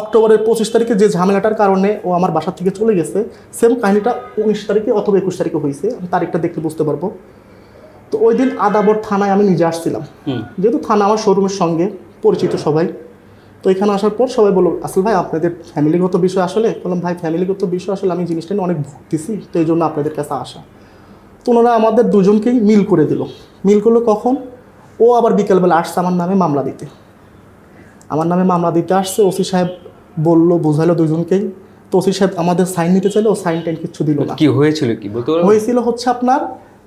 অক্টোবরের পঁচিশ তারিখে যে ঝামেলাটার কারণে ও আমার বাসা থেকে চলে গেছে সেম কাহিনিটা উনিশ তারিখে অথবা একুশ তারিখে হয়েছে আমি তারিখটা দেখতে বুঝতে পারবো তো ওই দিন আদাবর থানায় আমি নিজে আসছিলাম যেহেতু থানা আমার শোরুমের সঙ্গে পরিচিত সবাই তো এখানে আসার পর সবাই বলল আসল ভাই আপনাদের ফ্যামিলিগত বিষয় আসলে বললাম ভাই ফ্যামিলিগত বিষয় আসলে আমি জিনিসটা নিয়ে অনেক ভুগতেছি তো এই জন্য আপনাদের কাছে আসা তো ওনারা আমাদের দুজনকেই মিল করে দিল মিল করলো কখন ও আবার বিকেলবেলা আসছে আমার নামে মামলা দিতে আমার নামে মামলা দিতে আসছে ওসি সাহেব বললো বোঝালো দুজনকেই তো ওসি সাহেব আমাদের সাইন নিতে চাইলে ও সাইন টাইন কিছু দিল না কি হয়েছিল কি বলতে হয়েছিল হচ্ছে আপনার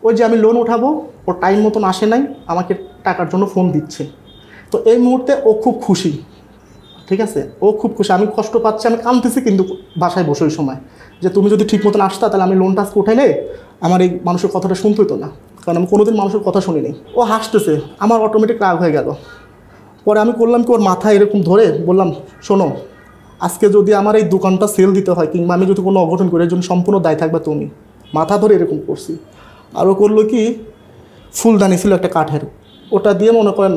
ওই যে আমি লোন উঠাবো ও টাইম মতন আসে নাই আমাকে টাকার জন্য ফোন দিচ্ছে তো এই মুহূর্তে ও খুব খুশি ঠিক আছে ও খুব খুশি আমি কষ্ট পাচ্ছি আমি কাঁদতেছি কিন্তু বাসায় বসে ওই সময় যে তুমি যদি ঠিক মতন আসতা তাহলে আমি লোনটা আজকে উঠাইলে আমার এই মানুষের কথাটা শুনতে হতো না কারণ আমি কোনোদিন মানুষের কথা শুনিনি ও হাসতেছে আমার অটোমেটিক রাগ হয়ে গেল পরে আমি করলাম কি ওর মাথায় এরকম ধরে বললাম শোনো আজকে যদি আমার এই দোকানটা সেল দিতে হয় কিংবা আমি যদি কোনো অঘটন করি এর জন্য সম্পূর্ণ দায় থাকবে তুমি মাথা ধরে এরকম করছি আরও করলো কি ফুলদানি ছিল একটা কাঠের ওটা দিয়ে মনে করেন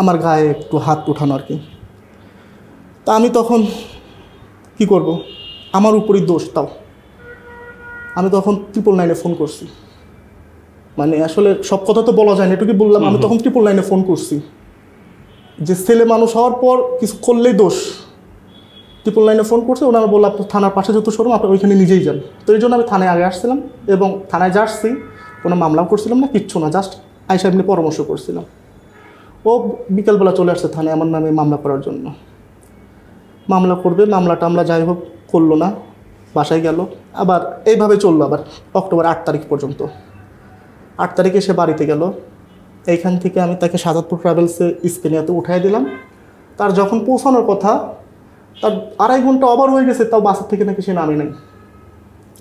আমার গায়ে একটু হাত উঠানো আর কি তা আমি তখন কি করব। আমার উপরই দোষ তাও আমি তখন ট্রিপল নাইনে ফোন করছি মানে আসলে সব কথা তো বলা যায় না এটুকু বললাম আমি তখন ট্রিপল নাইনে ফোন করছি যে ছেলে মানুষ হওয়ার পর কিছু করলেই দোষ ট্রিপল লাইনে ফোন করছে ওনারা বললো আপনার থানার পাশে যত শোরুম আপনার ওইখানে নিজেই যান তো এই জন্য আমি থানায় আগে আসছিলাম এবং থানায় যাচ্ছি কোনো মামলাও করছিলাম না কিচ্ছু না জাস্ট আইসা এমনি পরামর্শ করছিলাম ও বিকালবেলা চলে আসছে থানায় আমার নামে মামলা করার জন্য মামলা করবে মামলা টামলা যাই হোক করলো না বাসায় গেল আবার এইভাবে চললো আবার অক্টোবর আট তারিখ পর্যন্ত আট তারিখে সে বাড়িতে গেল এইখান থেকে আমি তাকে সাজাদপুর ট্রাভেলসে স্পেনিয়াতে উঠাই দিলাম তার যখন পৌঁছানোর কথা তার আড়াই ঘন্টা অবার হয়ে গেছে তাও বাসের থেকে নাকি সে নামে নাই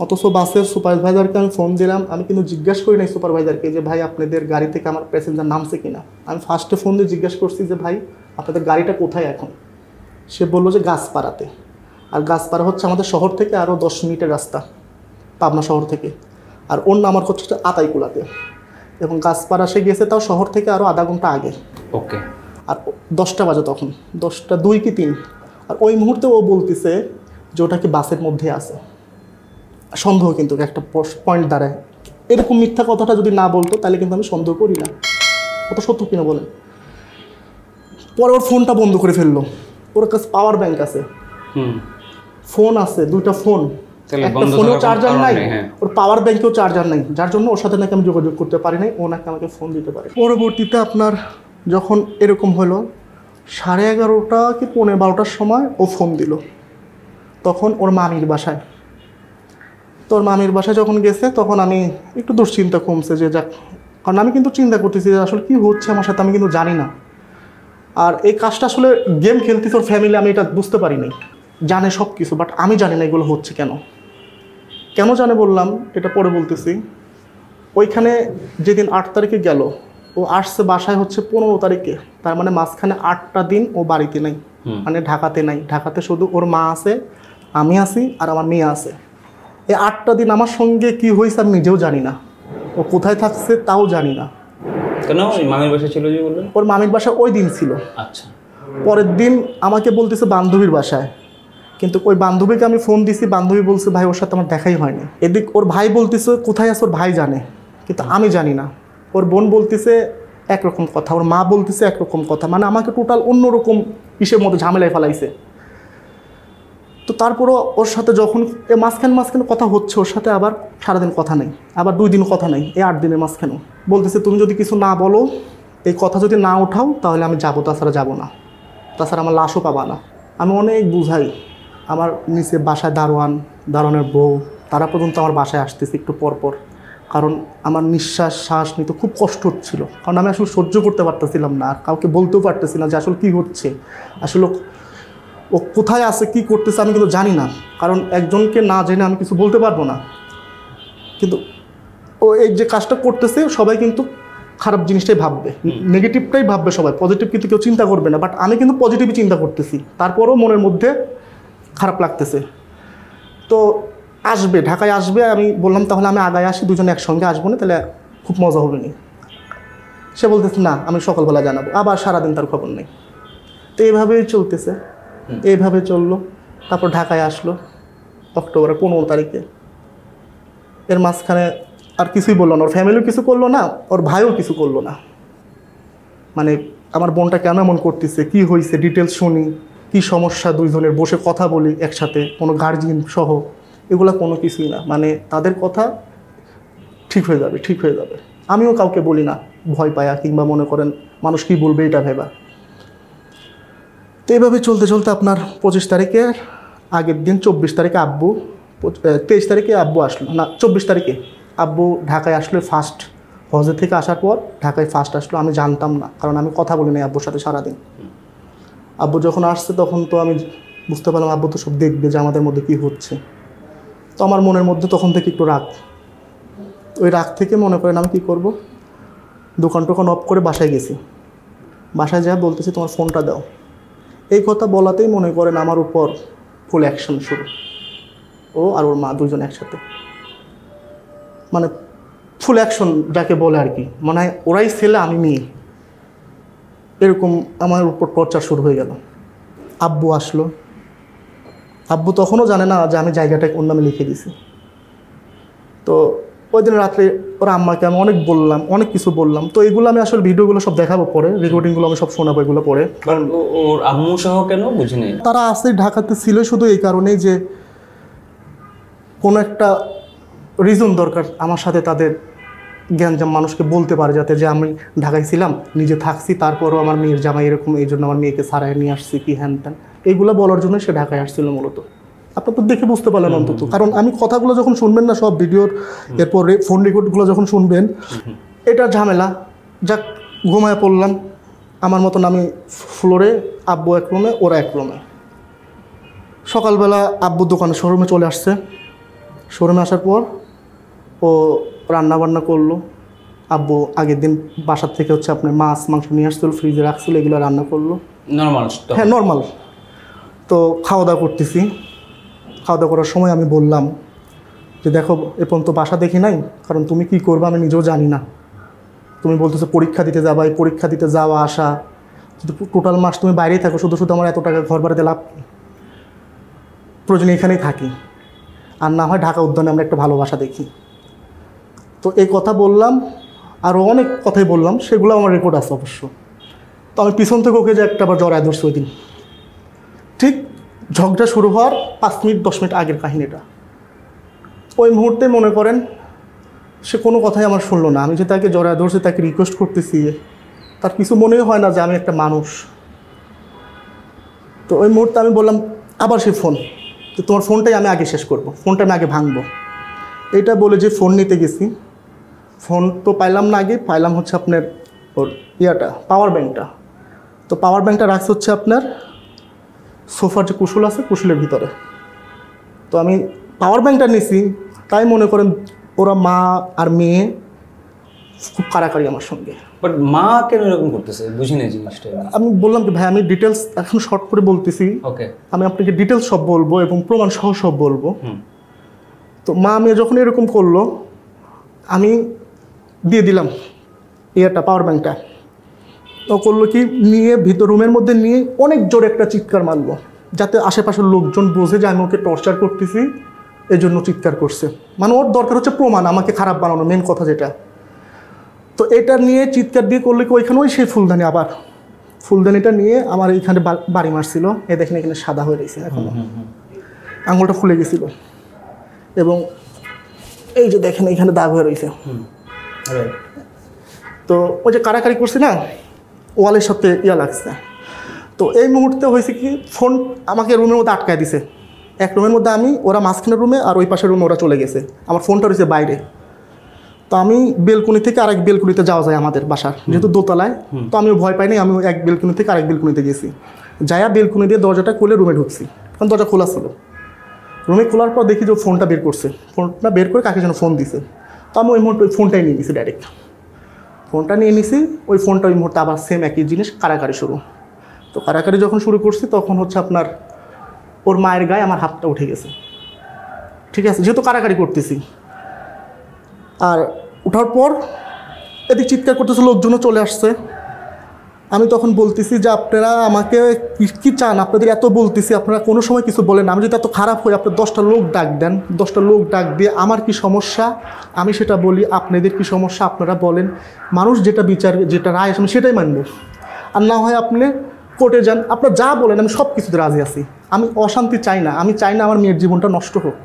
অথচ বাসের সুপারভাইজারকে আমি ফোন দিলাম আমি কিন্তু জিজ্ঞাসা করি নাই সুপারভাইজারকে যে ভাই আপনাদের গাড়ি থেকে আমার প্যাসেঞ্জার নামছে কিনা আমি ফার্স্টে ফোন দিয়ে জিজ্ঞাসা করছি যে ভাই আপনাদের গাড়িটা কোথায় এখন সে বললো যে গাছপাড়াতে আর গাছপাড়া হচ্ছে আমাদের শহর থেকে আরও দশ মিনিটের রাস্তা পাবনা শহর থেকে আর আমার নামার হচ্ছে আতাইকুলাতে এবং গাছপাড়া সে গেছে তাও শহর থেকে আরও আধা ঘন্টা আগে ওকে আর দশটা বাজে তখন দশটা দুই কি তিন আর ওই মুহূর্তে ও বলতেছে যে ওটা কি বাসের মধ্যে আছে সন্দেহ কিন্তু একটা পয়েন্ট দাঁড়ায় এরকম মিথ্যা কথাটা যদি না বলতো তাহলে কিন্তু আমি সন্দেহ করি না অত সত্য কিনা বলেন পরে ওর ফোনটা বন্ধ করে ফেললো ওর কাছে পাওয়ার ব্যাংক আছে ফোন আছে দুইটা ফোন একটা ফোনেও চার্জার নাই হ্যাঁ। ওর পাওয়ার ব্যাংকেও চার্জার নাই যার জন্য ওর সাথে নাকি আমি যোগাযোগ করতে পারি নাই ও নাকি আমাকে ফোন দিতে পারে পরবর্তীতে আপনার যখন এরকম হলো সাড়ে এগারোটা কি পৌনে বারোটার সময় ও ফোন দিল তখন ওর মামির বাসায় তোর মামির বাসায় যখন গেছে তখন আমি একটু দুশ্চিন্তা কমছে যে যাক কারণ আমি কিন্তু চিন্তা করতেছি যে আসলে কি হচ্ছে আমার সাথে আমি কিন্তু জানি না আর এই কাজটা আসলে গেম খেলতে তোর ফ্যামিলি আমি এটা বুঝতে পারিনি জানে সব কিছু বাট আমি জানি না এগুলো হচ্ছে কেন কেন জানে বললাম এটা পরে বলতেছি ওইখানে যেদিন আট তারিখে গেল ও আসছে বাসায় হচ্ছে পনেরো তারিখে তার মানে মাঝখানে আটটা দিন ও বাড়িতে নাই মানে ঢাকাতে নাই ঢাকাতে শুধু ওর মা আছে আমি আছি আর আমার মেয়ে আছে এই আটটা দিন আমার সঙ্গে কি হয়েছে আমি নিজেও জানি না ও কোথায় থাকছে তাও জানি না ওর মামির বাসা ওই দিন ছিল আচ্ছা পরের দিন আমাকে বলতেছে বান্ধবীর বাসায় কিন্তু ওই বান্ধবীকে আমি ফোন দিছি বান্ধবী বলছে ভাই ওর সাথে আমার দেখাই হয়নি এদিক ওর ভাই বলতেছে কোথায় আছে ওর ভাই জানে কিন্তু আমি জানি না ওর বোন বলতেছে একরকম কথা ওর মা বলতেছে একরকম কথা মানে আমাকে টোটাল অন্যরকম ইসের মতো ঝামেলায় ফেলাইছে তো তারপরও ওর সাথে যখন এ মাঝখান মাঝখানে কথা হচ্ছে ওর সাথে আবার সারাদিন কথা নেই আবার দুই দিন কথা নেই এই আট দিনের মাঝখানেও বলতেছে তুমি যদি কিছু না বলো এই কথা যদি না ওঠাও তাহলে আমি যাবো তাছাড়া যাবো না তাছাড়া আমার লাশও পাবা না আমি অনেক বুঝাই আমার নিচে বাসায় দারোয়ান দারোয়ানের বউ তারা পর্যন্ত আমার বাসায় আসতেছে একটু পরপর কারণ আমার নিঃশ্বাস শ্বাস নিতে খুব কষ্ট হচ্ছিল কারণ আমি আসলে সহ্য করতে পারতেছিলাম না আর কাউকে বলতেও পারতেছিলাম যে আসলে কী হচ্ছে আসলে ও কোথায় আছে কি করতেছে আমি কিন্তু জানি না কারণ একজনকে না জেনে আমি কিছু বলতে পারবো না কিন্তু ও এই যে কাজটা করতেছে সবাই কিন্তু খারাপ জিনিসটাই ভাববে নেগেটিভটাই ভাববে সবাই পজিটিভ কিন্তু কেউ চিন্তা করবে না বাট আমি কিন্তু পজিটিভই চিন্তা করতেছি তারপরও মনের মধ্যে খারাপ লাগতেছে তো আসবে ঢাকায় আসবে আমি বললাম তাহলে আমি আগায় আসি দুজনে একসঙ্গে আসবো না তাহলে খুব মজা হবে নি সে বলতেছে না আমি সকালবেলা জানাবো আবার সারাদিন তার খবর নেই তো এইভাবেই চলতেছে এইভাবে চললো তারপর ঢাকায় আসলো অক্টোবরের পনেরো তারিখে এর মাঝখানে আর কিছুই বললো না ওর ফ্যামিলিও কিছু করলো না ওর ভাইও কিছু করলো না মানে আমার বোনটা কেন এমন করতেছে কি হয়েছে ডিটেলস শুনি কি সমস্যা দুইজনের বসে কথা বলি একসাথে কোনো গার্জিয়ান সহ এগুলো কোনো কিছুই না মানে তাদের কথা ঠিক হয়ে যাবে ঠিক হয়ে যাবে আমিও কাউকে বলি না ভয় পায়া কিংবা মনে করেন মানুষ কি বলবে এটা ভেবা তো এইভাবে চলতে চলতে আপনার পঁচিশ তারিখের আগের দিন চব্বিশ তারিখে আব্বু তেইশ তারিখে আব্বু আসলো না চব্বিশ তারিখে আব্বু ঢাকায় আসলে ফার্স্ট হজে থেকে আসার পর ঢাকায় ফার্স্ট আসলো আমি জানতাম না কারণ আমি কথা বলি নাই আব্বুর সাথে সারাদিন আব্বু যখন আসছে তখন তো আমি বুঝতে পারলাম আব্বু তো সব দেখবে যে আমাদের মধ্যে কী হচ্ছে তো আমার মনের মধ্যে তখন থেকে একটু রাগ ওই রাগ থেকে মনে করেন আমি কী করব দোকান টোকান অফ করে বাসায় গেছি বাসায় যা বলতেছি তোমার ফোনটা দাও এই কথা বলাতেই মনে করেন আমার উপর ফুল অ্যাকশন শুরু ও আর ওর মা দুজন একসাথে মানে ফুল অ্যাকশন যাকে বলে আর কি মানে ওরাই ছেলে আমি মেয়ে এরকম আমার উপর টর্চার শুরু হয়ে গেল আব্বু আসলো আব্বু তখনও জানে না যে আমি জায়গাটা ওর নামে লিখে দিছি তো ওই দিন রাত্রে ওর আম্মাকে আমি অনেক বললাম অনেক কিছু বললাম তো এগুলো আমি আসলে ভিডিওগুলো সব দেখাবো পরে রেকর্ডিংগুলো আমি সব শোনাবো এগুলো পরে কারণ ওর আম্মু সহ কেন বুঝিনি তারা আসে ঢাকাতে ছিল শুধু এই কারণেই যে কোনো একটা রিজন দরকার আমার সাথে তাদের জ্ঞানজাম মানুষকে বলতে পারে যাতে যে আমি ঢাকায় ছিলাম নিজে থাকছি তারপরও আমার মেয়ের জামাই এরকম এই জন্য আমার মেয়েকে সারায় নিয়ে আসছি কি হ্যান ত্যান এইগুলো বলার জন্য সে ঢাকায় আসছিল মূলত আপনার তো দেখে বুঝতে পারলেন অন্তত কারণ আমি কথাগুলো যখন শুনবেন না সব ভিডিওর এরপর ফোন রেকর্ডগুলো যখন শুনবেন এটা ঝামেলা যাক ঘুমায় পড়লাম আমার মতন আমি ফ্লোরে আব্বু এক রুমে ওরা এক রুমে সকালবেলা আব্বুর দোকানে শোরুমে চলে আসছে শোরুমে আসার পর ও রান্না বান্না করলো আব্বু আগের দিন বাসার থেকে হচ্ছে আপনার মাছ মাংস নিয়ে আসছিল ফ্রিজে রাখছিল এগুলো রান্না করলো নর্মাল হ্যাঁ নর্মাল তো খাওয়া দাওয়া করতেছি খাওয়া দাওয়া করার সময় আমি বললাম যে দেখো এ পর্যন্ত বাসা দেখি নাই কারণ তুমি কি করবে আমি নিজেও জানি না তুমি বলতেছো পরীক্ষা দিতে যাবা এই পরীক্ষা দিতে যাওয়া আসা যদি টোটাল মাস তুমি বাইরেই থাকো শুধু শুধু আমার এত টাকা ঘর বাড়িতে লাভ প্রয়োজনে এখানেই থাকি আর না হয় ঢাকা উদ্যানে আমরা একটা ভালো বাসা দেখি তো এই কথা বললাম আরও অনেক কথাই বললাম সেগুলো আমার রেকর্ড আছে অবশ্য তো আমি পিছন থেকে ওকে যে একটা আবার জড়ায় ধরছি ওই দিন ঠিক ঝগড়া শুরু হওয়ার পাঁচ মিনিট দশ মিনিট আগের কাহিনীটা ওই মুহূর্তে মনে করেন সে কোনো কথাই আমার শুনলো না আমি যে তাকে জড়ায় ধরছি তাকে রিকোয়েস্ট করতেছি তার কিছু মনেই হয় না যে আমি একটা মানুষ তো ওই মুহূর্তে আমি বললাম আবার সে ফোন তো তোমার ফোনটাই আমি আগে শেষ করব ফোনটা আমি আগে ভাঙবো এটা বলে যে ফোন নিতে গেছি ফোন তো পাইলাম না আগে পাইলাম হচ্ছে আপনার ওর ইয়াটা পাওয়ার ব্যাঙ্কটা তো পাওয়ার ব্যাংকটা রাখছে হচ্ছে আপনার সোফার যে কুশল আছে কুশলের ভিতরে তো আমি পাওয়ার ব্যাংকটা নিছি তাই মনে করেন ওরা মা আর মেয়ে খুব কারাকারি আমার সঙ্গে বাট মা কেন এরকম করতেছে বুঝি না জিনিসটা আমি বললাম যে ভাই আমি ডিটেলস এখন শর্ট করে বলতেছি ওকে আমি আপনাকে ডিটেলস সব বলবো এবং প্রমাণ সহ সব বলবো তো মা মেয়ে যখন এরকম করলো আমি দিয়ে দিলাম ইয়েটা পাওয়ার ব্যাঙ্কটা ও করলো কি নিয়ে ভিতর রুমের মধ্যে নিয়ে অনেক জোরে একটা চিৎকার মারলো যাতে আশেপাশের লোকজন বোঝে যে আমি ওকে টর্চার করতেছি এই জন্য চিৎকার করছে মানে ওর দরকার হচ্ছে প্রমাণ আমাকে খারাপ বানানো মেন কথা যেটা তো এটা নিয়ে চিৎকার দিয়ে করলে কি ওইখানে ওই সেই ফুলদানি আবার ফুলদানিটা নিয়ে আমার এইখানে বাড়ি মারছিল এ দেখেন এখানে সাদা হয়ে গেছে এখন আঙুলটা ফুলে গেছিল এবং এই যে দেখেন এইখানে দাগ হয়ে রয়েছে তো ওই যে কারাকারি করছি না ওয়ালের সাথে ইয়া লাগছে তো এই মুহূর্তে হয়েছে কি ফোন আমাকে রুমের মধ্যে আটকায় দিছে এক রুমের মধ্যে আমি ওরা মাঝখানের রুমে আর ওই পাশের রুমে ওরা চলে গেছে আমার ফোনটা রয়েছে বাইরে তো আমি বেলকুনি থেকে আরেক বেলকুনিতে যাওয়া যায় আমাদের বাসার যেহেতু দোতলায় তো আমিও ভয় পাইনি আমি এক বেলকুনি থেকে আরেক বেলকুনিতে গেছি যাইয়া বেলকুনি দিয়ে দরজাটা খুলে রুমে ঢুকছি কারণ দরজা খোলা ছিল রুমে খোলার পর দেখি যে ফোনটা বের করছে ফোনটা বের করে কাকে যেন ফোন দিছে তো আমি ওই মুহূর্তে ওই ফোনটাই নিয়ে নিছি ডাইরেক্ট ফোনটা নিয়ে নিছি ওই ফোনটা ওই মুহূর্তে আবার সেম একই জিনিস কারাকারি শুরু তো কারাকারি যখন শুরু করছি তখন হচ্ছে আপনার ওর মায়ের গায়ে আমার হাতটা উঠে গেছে ঠিক আছে যেহেতু কারাকারি করতেছি আর উঠার পর এদিক চিৎকার করতেছে লোকজনও চলে আসছে আমি তখন বলতেছি যে আপনারা আমাকে কি চান আপনাদের এত বলতেছি আপনারা কোনো সময় কিছু বলেন আমি যদি এত খারাপ হই আপনার দশটা লোক ডাক দেন দশটা লোক ডাক দিয়ে আমার কি সমস্যা আমি সেটা বলি আপনাদের কি সমস্যা আপনারা বলেন মানুষ যেটা বিচার যেটা রায় আমি সেটাই মানব আর না হয় আপনি কোর্টে যান আপনার যা বলেন আমি সব কিছুতে রাজি আছি আমি অশান্তি চাই না আমি চাই না আমার মেয়ের জীবনটা নষ্ট হোক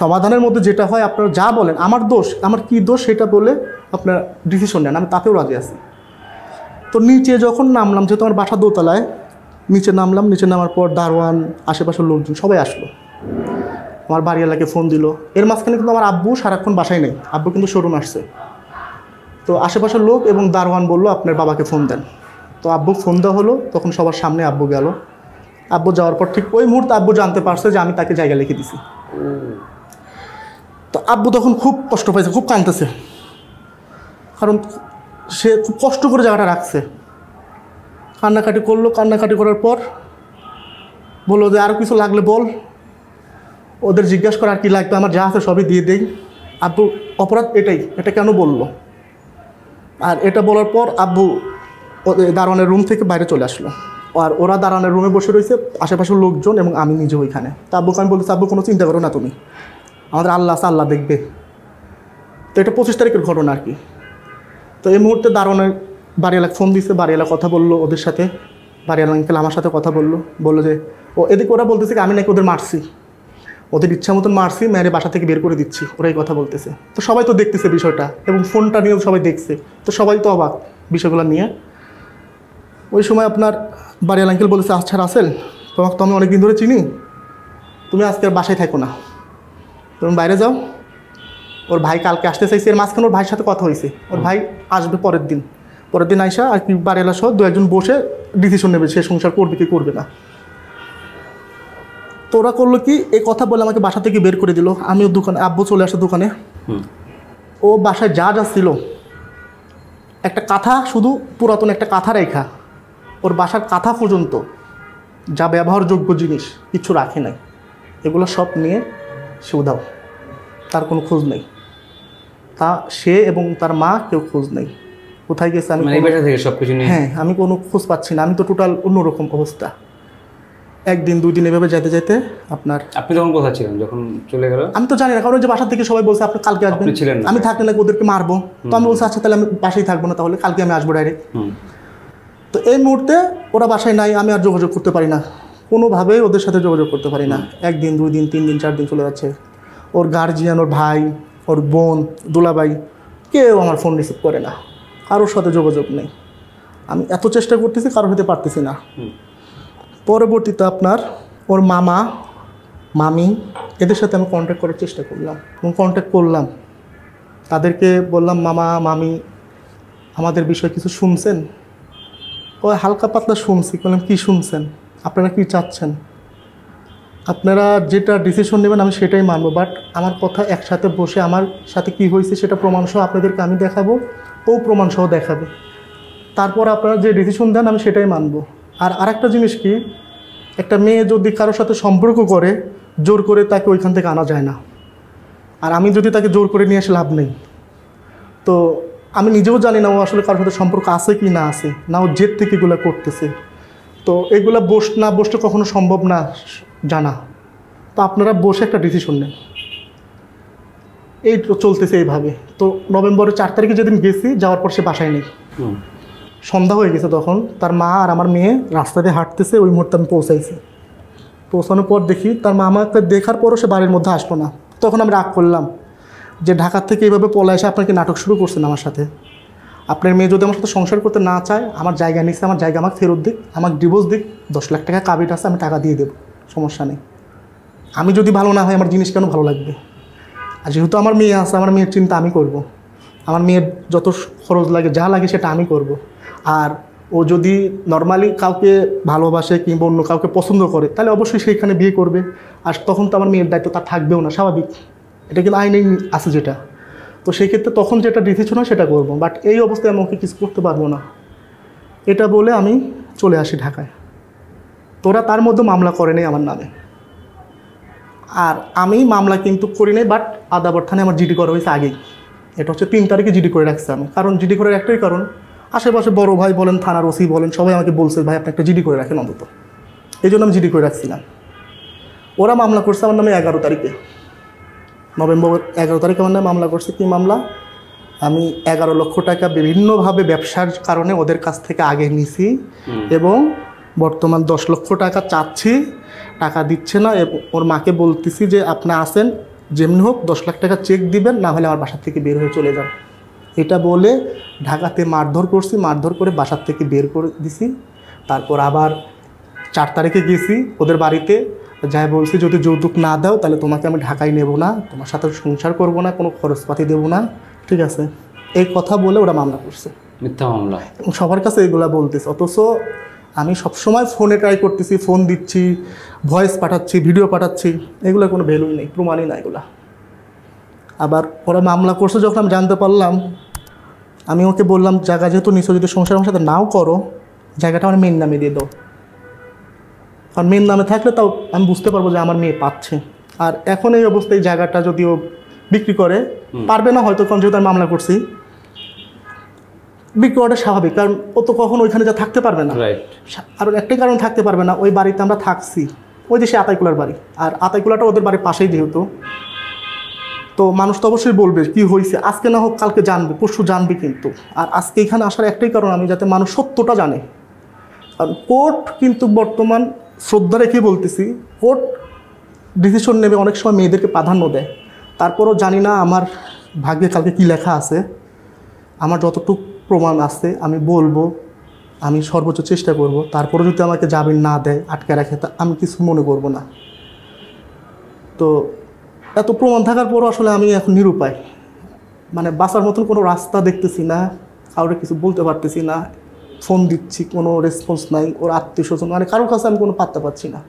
সমাধানের মধ্যে যেটা হয় আপনারা যা বলেন আমার দোষ আমার কি দোষ সেটা বলে আপনার ডিসিশন নেন আমি তাতেও রাজি আছি তো নিচে যখন নামলাম যেহেতু আমার বাসা দোতলায় নিচে নামলাম নিচে নামার পর দারোয়ান আশেপাশের লোকজন সবাই আসলো আমার বাড়িওয়ালাকে ফোন দিল এর মাঝখানে কিন্তু আমার আব্বু সারাক্ষণ বাসায় নেই আব্বু কিন্তু শোরুম আসছে তো আশেপাশের লোক এবং দারোয়ান বললো আপনার বাবাকে ফোন দেন তো আব্বু ফোন দেওয়া হলো তখন সবার সামনে আব্বু গেল আব্বু যাওয়ার পর ঠিক ওই মুহূর্তে আব্বু জানতে পারছে যে আমি তাকে জায়গা লিখে দিছি তো আব্বু তখন খুব কষ্ট পাইছে খুব কাঁদতেছে কারণ সে খুব কষ্ট করে জায়গাটা রাখছে কান্নাকাটি করলো কান্নাকাটি করার পর বললো যে আরও কিছু লাগলে বল ওদের জিজ্ঞাসা করে আর কি লাগবে আমার যা আছে সবই দিয়ে দেই আব্বু অপরাধ এটাই এটা কেন বলল আর এটা বলার পর আব্বু দারোয়ানের রুম থেকে বাইরে চলে আসলো আর ওরা দারোয়ানের রুমে বসে রয়েছে আশেপাশের লোকজন এবং আমি নিজে ওইখানে তা আব্বুকে আমি বলতেছি আব্বু কোনো চিন্তা করো না তুমি আমাদের আল্লাহ আছে আল্লাহ দেখবে তো এটা পঁচিশ তারিখের ঘটনা আর কি তো এই মুহূর্তে দারোয়ানের বাড়িওয়ালা ফোন দিছে বাড়িওয়ালা কথা বললো ওদের সাথে বাড়িওয়ালা আঙ্কেল আমার সাথে কথা বললো বললো যে ও এদিকে ওরা বলতেছে আমি নাকি ওদের মারছি ওদের ইচ্ছা মতন মারছি মেয়েরে বাসা থেকে বের করে দিচ্ছি ওরাই কথা বলতেছে তো সবাই তো দেখতেছে বিষয়টা এবং ফোনটা নিয়েও সবাই দেখছে তো সবাই তো অবাক বিষয়গুলো নিয়ে ওই সময় আপনার বাড়ি আঙ্কেল বলেছে আচ্ছা রাসেল তোমাকে তো আমি অনেকদিন ধরে চিনি তুমি আজকে আর বাসায় থাকো না তুমি বাইরে যাও ওর ভাই কালকে আসতে চাইছে এর মাঝখানে ওর ভাইয়ের সাথে কথা হয়েছে ওর ভাই আসবে পরের দিন পরের দিন আইসা আর কি বাড়ি এলাসহ দু একজন বসে ডিসিশন নেবে সে সংসার করবে কি করবে না তো ওরা করলো কি এই কথা বলে আমাকে বাসা থেকে বের করে দিল আমিও দোকানে আব্বু চলে আসে দোকানে ও বাসায় যা যা ছিল একটা কাঁথা শুধু পুরাতন একটা কাঁথা রেখা ওর বাসার কাঁথা পর্যন্ত যা ব্যবহারযোগ্য জিনিস কিছু রাখে নাই এগুলো সব নিয়ে সে উদাও তার কোনো খোঁজ নেই তা সে এবং তার মা কেউ খোঁজ নেই কোথায় গেছে আমি মানে সবকিছু হ্যাঁ আমি কোনো খোঁজ পাচ্ছি না আমি তো টোটাল অন্যরকম অবস্থা একদিন দুই দিন এভাবে যেতে যেতে আপনার আপনি যখন কোথায় ছিলেন যখন চলে গেল আমি তো জানি না কারণ যে বাসার থেকে সবাই বলছে আপনি কালকে আসবেন ছিলেন আমি থাকলে লাগবে ওদেরকে মারবো তো আমি বলছি আচ্ছা তাহলে আমি বাসায় থাকবো না তাহলে কালকে আমি আসবো ডাইরেক্ট তো এই মুহূর্তে ওরা বাসায় নাই আমি আর যোগাযোগ করতে পারি না কোনোভাবেই ওদের সাথে যোগাযোগ করতে পারি না একদিন দুই দিন তিন দিন চার দিন চলে যাচ্ছে ওর গার্জিয়ান ওর ভাই ওর বোন দুলাবাই কেউ আমার ফোন রিসিভ করে না কারোর সাথে যোগাযোগ নেই আমি এত চেষ্টা করতেছি কারো হতে পারতেছি না পরবর্তীতে আপনার ওর মামা মামি এদের সাথে আমি কন্ট্যাক্ট করার চেষ্টা করলাম এবং কন্ট্যাক্ট করলাম তাদেরকে বললাম মামা মামি আমাদের বিষয়ে কিছু শুনছেন ও হালকা পাতলা শুনছি বললাম কী শুনছেন আপনারা কি চাচ্ছেন আপনারা যেটা ডিসিশন নেবেন আমি সেটাই মানবো বাট আমার কথা একসাথে বসে আমার সাথে কি হয়েছে সেটা প্রমাণসহ আপনাদেরকে আমি দেখাবো ও প্রমাণসহ দেখাবে তারপর আপনারা যে ডিসিশন দেন আমি সেটাই মানবো আর আরেকটা জিনিস কি একটা মেয়ে যদি কারোর সাথে সম্পর্ক করে জোর করে তাকে ওইখান থেকে আনা যায় না আর আমি যদি তাকে জোর করে নিয়ে এসে লাভ নেই তো আমি নিজেও জানি না ও আসলে কারোর সাথে সম্পর্ক আছে কি না আছে না ও জেদ থেকে এগুলো করতেছে তো এগুলো বস না বসতে কখনো সম্ভব না জানা তো আপনারা বসে একটা ডিসিশন নেন এই চলতেছে এইভাবে তো নভেম্বরের চার তারিখে যেদিন গেছি যাওয়ার পর সে বাসায় নেই সন্ধ্যা হয়ে গেছে তখন তার মা আর আমার মেয়ে রাস্তাতে হাঁটতেছে ওই মুহূর্তে আমি পৌঁছাইছি পৌঁছানোর পর দেখি তার মা আমাকে দেখার পরও সে বাড়ির মধ্যে আসলো না তখন আমি রাগ করলাম যে ঢাকা থেকে এইভাবে পলা এসে আপনাকে নাটক শুরু করছেন আমার সাথে আপনার মেয়ে যদি আমার সাথে সংসার করতে না চায় আমার জায়গা নিচ্ছে আমার জায়গা আমাকে ফেরত দিক আমাকে ডিভোর্স দিক দশ লাখ টাকা কাবিট আছে আমি টাকা দিয়ে দেবো সমস্যা নেই আমি যদি ভালো না হয় আমার জিনিস কেন ভালো লাগবে আর যেহেতু আমার মেয়ে আছে আমার মেয়ের চিন্তা আমি করব। আমার মেয়ের যত খরচ লাগে যা লাগে সেটা আমি করব। আর ও যদি নর্মালি কাউকে ভালোবাসে কিংবা অন্য কাউকে পছন্দ করে তাহলে অবশ্যই সেইখানে বিয়ে করবে আর তখন তো আমার মেয়ের দায়িত্ব তার থাকবেও না স্বাভাবিক এটা কিন্তু আইনেই আছে যেটা তো সেই ক্ষেত্রে তখন যেটা ডিসিশন হয় সেটা করবো বাট এই অবস্থায় আমাকে কিছু করতে পারবো না এটা বলে আমি চলে আসি ঢাকায় তো ওরা তার মধ্যে মামলা করে নাই আমার নামে আর আমি মামলা কিন্তু করি নাই বাট আদাবর থানায় আমার জিডি করা হয়েছে আগেই এটা হচ্ছে তিন তারিখে জিডি করে রাখছি আমি কারণ জিডি করে একটাই কারণ আশেপাশে বড় ভাই বলেন থানার ওসি বলেন সবাই আমাকে বলছে ভাই আপনি একটা জিডি করে রাখেন অন্তত এই জন্য আমি জিডি করে রাখছিলাম ওরা মামলা করছে আমার নামে এগারো তারিখে নভেম্বর এগারো তারিখে আমার নামে মামলা করছে কি মামলা আমি এগারো লক্ষ টাকা বিভিন্নভাবে ব্যবসার কারণে ওদের কাছ থেকে আগে নিছি এবং বর্তমান দশ লক্ষ টাকা চাচ্ছি টাকা দিচ্ছে না ওর মাকে বলতেছি যে আপনি আসেন যেমনি হোক দশ লাখ টাকা চেক দিবেন না হলে আমার বাসার থেকে বের হয়ে চলে যান এটা বলে ঢাকাতে মারধর করছি মারধর করে বাসার থেকে বের করে দিছি তারপর আবার চার তারিখে গেছি ওদের বাড়িতে যাই বলছি যদি যৌতুক না দাও তাহলে তোমাকে আমি ঢাকায় নেব না তোমার সাথে সংসার করব না কোনো খরচপাতি দেবো না ঠিক আছে এই কথা বলে ওরা মামলা করছে মিথ্যা মামলা সবার কাছে এগুলা বলতেছে অথচ আমি সবসময় ফোনে ট্রাই করতেছি ফোন দিচ্ছি ভয়েস পাঠাচ্ছি ভিডিও পাঠাচ্ছি এগুলো কোনো ভ্যালুই নেই প্রমাণই না এগুলো আবার ওরা মামলা করছে যখন আমি জানতে পারলাম আমি ওকে বললাম জায়গা যেহেতু নিশ্চয় যদি সংসার সাথে নাও করো জায়গাটা আমার মেন নামে দিয়ে দাও কারণ মেন নামে থাকলে তাও আমি বুঝতে পারবো যে আমার মেয়ে পাচ্ছে আর এখন এই অবস্থায় জায়গাটা যদিও বিক্রি করে পারবে না হয়তো কারণ যেহেতু আমি মামলা করছি বিক্রয়টা স্বাভাবিক কারণ ও তো কখন ওইখানে যা থাকতে পারবে না আর একটাই কারণ থাকতে পারবে না ওই বাড়িতে আমরা থাকছি ওই দেশে আতাইকুলার বাড়ি আর আতাইকুলাটা ওদের বাড়ির পাশেই যেহেতু তো মানুষ তো অবশ্যই বলবে কি হয়েছে আজকে না হোক কালকে জানবে পরশু জানবে কিন্তু আর আজকে এখানে আসার একটাই কারণ আমি যাতে মানুষ সত্যটা জানে কারণ কোর্ট কিন্তু বর্তমান শ্রদ্ধা রেখে বলতেছি কোর্ট ডিসিশন নেবে অনেক সময় মেয়েদেরকে প্রাধান্য দেয় তারপরও জানি না আমার ভাগ্যে কালকে কি লেখা আছে আমার যতটুকু প্রমাণ আছে আমি বলবো আমি সর্বোচ্চ চেষ্টা করব তারপরে যদি আমাকে জামিন না দেয় আটকে রাখে তা আমি কিছু মনে করব না তো এত প্রমাণ থাকার পরও আসলে আমি এখন নিরুপায় মানে বাঁচার মতন কোনো রাস্তা দেখতেছি না কাউরে কিছু বলতে পারতেছি না ফোন দিচ্ছি কোনো রেসপন্স নাই ওর আত্মীয় স্বজন মানে কারোর কাছে আমি কোনো পাত্তা পাচ্ছি না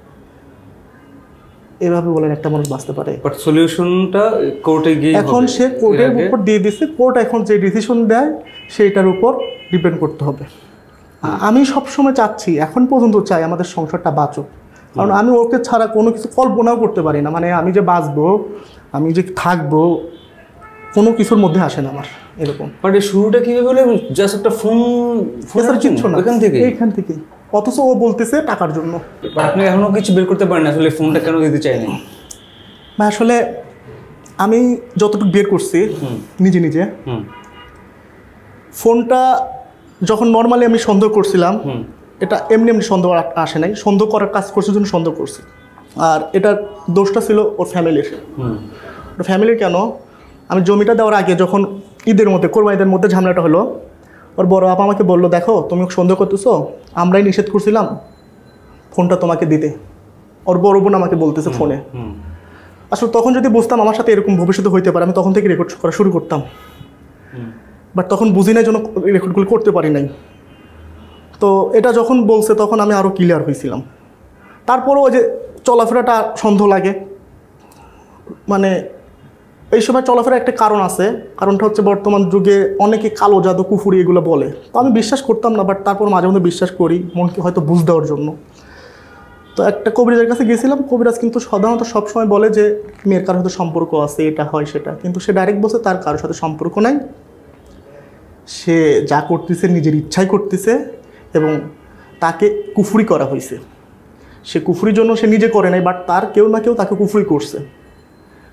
এভাবে বলেন একটা মানুষ বাঁচতে পারে বাট সলিউশনটা কোর্টে গিয়ে এখন সে কোর্টের উপর দিয়ে দিচ্ছে কোর্ট এখন যে ডিসিশন দেয় সেইটার উপর ডিপেন্ড করতে হবে আমি সবসময় চাচ্ছি এখন পর্যন্ত চাই আমাদের সংসারটা বাঁচুক কারণ আমি ওকে ছাড়া কোনো কিছু কল্পনাও করতে পারি না মানে আমি যে বাঁচবো আমি যে থাকবো কোনো কিছুর মধ্যে আসে না আমার এরকম বাট শুরুটা কী হলে জাস্ট একটা ফোন ফোনের কিচ্ছু না এখান থেকে এখান থেকে অথচ ও বলতেছে টাকার জন্য আপনি এখনও কিছু বের করতে পারেন আসলে ফোনটা কেন দিতে চাইনি মানে আসলে আমি যতটুকু বের করছি নিজে নিজে ফোনটা যখন নর্মালি আমি সন্দেহ করছিলাম এটা এমনি এমনি সন্দেহ আসে নাই সন্দেহ করার কাজ করছে জন্য সন্দেহ করছি আর এটার দোষটা ছিল ওর ফ্যামিলির ওর ফ্যামিলির কেন আমি জমিটা দেওয়ার আগে যখন ঈদের মধ্যে ঈদের মধ্যে ঝামেলাটা হলো ওর বড় বাপা আমাকে বললো দেখো তুমি সন্দেহ করতেছো আমরাই নিষেধ করছিলাম ফোনটা তোমাকে দিতে ওর বড় বোন আমাকে বলতেছে ফোনে আসলে তখন যদি বুঝতাম আমার সাথে এরকম ভবিষ্যতে হইতে পারে আমি তখন থেকে রেকর্ড করা শুরু করতাম বাট তখন বুঝি নাই যেন রেকর্ডগুলো করতে পারি নাই তো এটা যখন বলছে তখন আমি আরও ক্লিয়ার হয়েছিলাম তারপরও ওই যে চলাফেরাটা সন্দেহ লাগে মানে এই সময় চলাফেরা একটা কারণ আছে কারণটা হচ্ছে বর্তমান যুগে অনেকে কালো জাদু কুফুরি এগুলো বলে তো আমি বিশ্বাস করতাম না বাট তারপর মাঝে মধ্যে বিশ্বাস করি মনকে হয়তো বুঝ দেওয়ার জন্য তো একটা কবিরাজের কাছে গিয়েছিলাম কবিরাজ কিন্তু সাধারণত সবসময় বলে যে মেয়ের কারোর সাথে সম্পর্ক আছে এটা হয় সেটা কিন্তু সে ডাইরেক্ট বলছে তার কারোর সাথে সম্পর্ক নাই সে যা করতেছে নিজের ইচ্ছাই করতেছে এবং তাকে কুফরি করা হয়েছে সে কুফরির জন্য সে নিজে করে নাই বাট তার কেউ না কেউ তাকে কুফরি করছে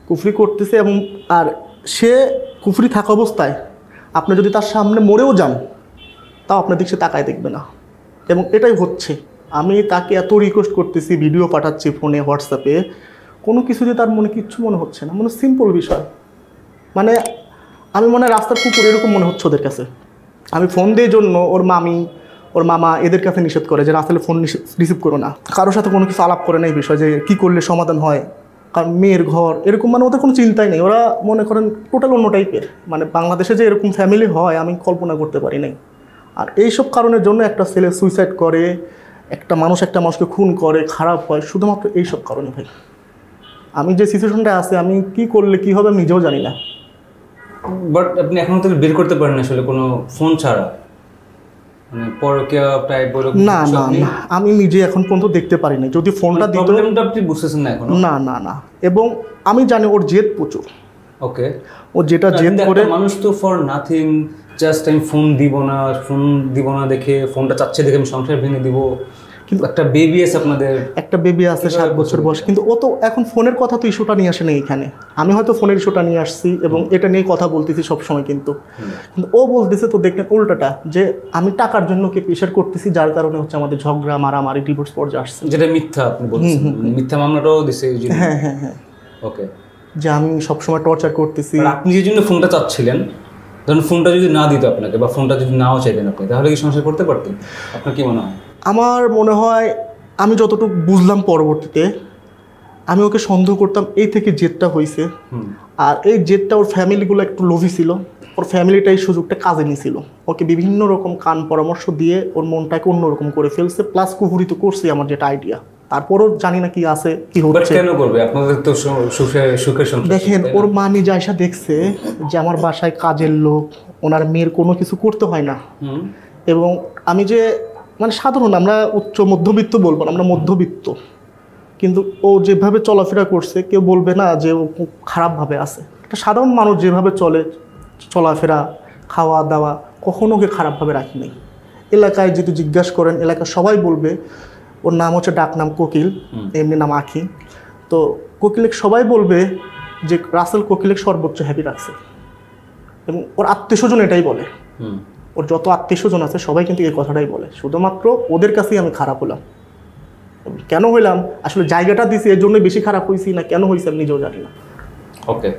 কুফরি করতেছে এবং আর সে কুফরি থাকা অবস্থায় আপনি যদি তার সামনে মরেও যান তাও আপনার দিক সে তাকায় দেখবে না এবং এটাই হচ্ছে আমি তাকে এত রিকোয়েস্ট করতেছি ভিডিও পাঠাচ্ছি ফোনে হোয়াটসঅ্যাপে কোনো কিছু যে তার মনে কিচ্ছু মনে হচ্ছে না মনে সিম্পল বিষয় মানে আমি মনে হয় রাস্তার কুকুর এরকম মনে হচ্ছে ওদের কাছে আমি ফোন দিয়ে জন্য ওর মামি ওর মামা এদের কাছে নিষেধ করে যে রাসেলে ফোন রিসিভ করো না কারোর সাথে কোনো কিছু আলাপ করে না এই বিষয় যে কী করলে সমাধান হয় কারণ মেয়ের ঘর এরকম মানে ওদের কোনো চিন্তাই নেই ওরা মনে করেন টোটাল অন্য টাইপের মানে বাংলাদেশে যে এরকম ফ্যামিলি হয় আমি কল্পনা করতে পারি নাই আর এইসব কারণের জন্য একটা ছেলে সুইসাইড করে একটা মানুষ একটা মানুষকে খুন করে খারাপ হয় শুধুমাত্র এইসব কারণে ভাই আমি যে সিচুয়েশনটা আছে আমি কি করলে কি হবে আমি নিজেও জানি না বাট আপনি এখন তো বের করতে পারেন আসলে কোনো ফোন ছাড়া মানে না না না আমি নিজে এখন পর্যন্ত দেখতে পারিনি যদি ফোনটা মানে দিত আপনি বুঝতেছেন না এখন না না না এবং আমি জানি ওর জেদ প্রচুর ওকে ও যেটা জেদ করে মানুষ তো ফর নাথিং জাস্ট আমি ফোন দিব না ফোন দিব না দেখে ফোনটা চাচ্ছে দেখে আমি সংসার ভেঙে দিব কিন্তু একটা বেবি আছে আপনাদের একটা বেবি আছে সাত বছর বয়স কিন্তু ও তো এখন ফোনের কথা তো ইস্যুটা নিয়ে আসে না এখানে আমি হয়তো ফোনের ইস্যুটা নিয়ে আসছি এবং এটা নিয়ে কথা বলতেছি সবসময় কিন্তু কিন্তু ও বলতেছে তো দেখলেন উল্টাটা যে আমি টাকার জন্য কে প্রেশার করতেছি যার কারণে হচ্ছে আমাদের ঝগড়া মারামারি ডিভোর্স পর্যায়ে আসছে যেটা মিথ্যা আপনি বলছেন মিথ্যা মামলাটাও দিছে হ্যাঁ হ্যাঁ হ্যাঁ ওকে যে আমি সবসময় টর্চার করতেছি আপনি যে জন্য ফোনটা চাচ্ছিলেন ধরুন ফোনটা যদি না দিত আপনাকে বা ফোনটা যদি নাও চাইতেন আপনি তাহলে কি সংসার করতে পারতেন আপনার কি মনে হয় আমার মনে হয় আমি যতটুকু বুঝলাম পরবর্তীতে আমি ওকে সন্দেহ করতাম এই থেকে জেদটা হয়েছে আর এই জেদটা ওর ফ্যামিলিগুলো একটু লোভি ছিল ওর ফ্যামিলিটা এই সুযোগটা কাজে নিয়েছিল ওকে বিভিন্ন রকম কান পরামর্শ দিয়ে ওর মনটাকে অন্যরকম করে ফেলছে প্লাস কুহুরিত করছে আমার যেটা আইডিয়া তারপরও জানি না কি আছে কি হচ্ছে দেখেন ওর মা নিজে আয়সা দেখছে যে আমার বাসায় কাজের লোক ওনার মেয়ের কোনো কিছু করতে হয় না এবং আমি যে মানে সাধারণ আমরা উচ্চ মধ্যবিত্ত বলবো না আমরা মধ্যবিত্ত কিন্তু ও যেভাবে চলাফেরা করছে কেউ বলবে না যে ও খুব খারাপভাবে আছে একটা সাধারণ মানুষ যেভাবে চলে চলাফেরা খাওয়া দাওয়া কখনো ওকে খারাপভাবে রাখিনি এলাকায় যদি জিজ্ঞাসা করেন এলাকা সবাই বলবে ওর নাম হচ্ছে ডাক নাম কোকিল এমনি নাম আখি তো কোকিলেক সবাই বলবে যে রাসেল কোকিলেক সর্বোচ্চ হ্যাপি রাখছে এবং ওর আত্মীয় স্বজন এটাই বলে ওর যত আত্মীয় স্বজন আছে সবাই কিন্তু এই কথাটাই বলে শুধুমাত্র ওদের কাছেই আমি খারাপ হলাম কেন হইলাম আসলে জায়গাটা দিছি এর জন্যই বেশি খারাপ হয়েছি না কেন হয়েছে আমি নিজেও জানি না ওকে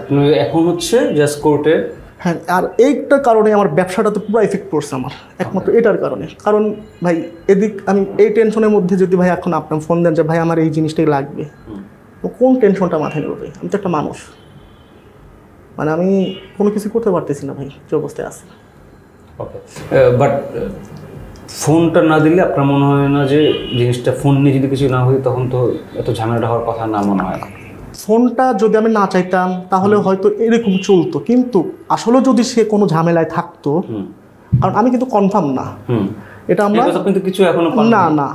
আপনি এখন হচ্ছে জাস্ট কোর্টে হ্যাঁ আর এইটার কারণে আমার ব্যবসাটা তো পুরো এফেক্ট পড়ছে আমার একমাত্র আচ্ছা। এটার কারণে কারণ ভাই এদিক আমি এই টেনশনের মধ্যে যদি ভাই এখন আপনার ফোন দেন যে ভাই আমার এই জিনিসটাই লাগবে কোন টেনশনটা মাথায় নেবো ভাই আমি তো একটা মানুষ মানে আমি কোনো কিছু করতে পারতেছি না ভাই যে অবস্থায় আছে ওকে বাট ফোনটা না দিলে আপনার মনে হয় না যে জিনিসটা ফোন নিয়ে যদি কিছু না হয় তখন তো এত ঝামেলাটা হওয়ার কথা না মনে হয় ফোনটা যদি আমি না চাইতাম তাহলে হয়তো এরকম চলতো কিন্তু আসলে যদি সে কোনো ঝামেলায় থাকতো কারণ আমি কিন্তু কনফার্ম না এটা আমরা কিন্তু কিছু এখনো না না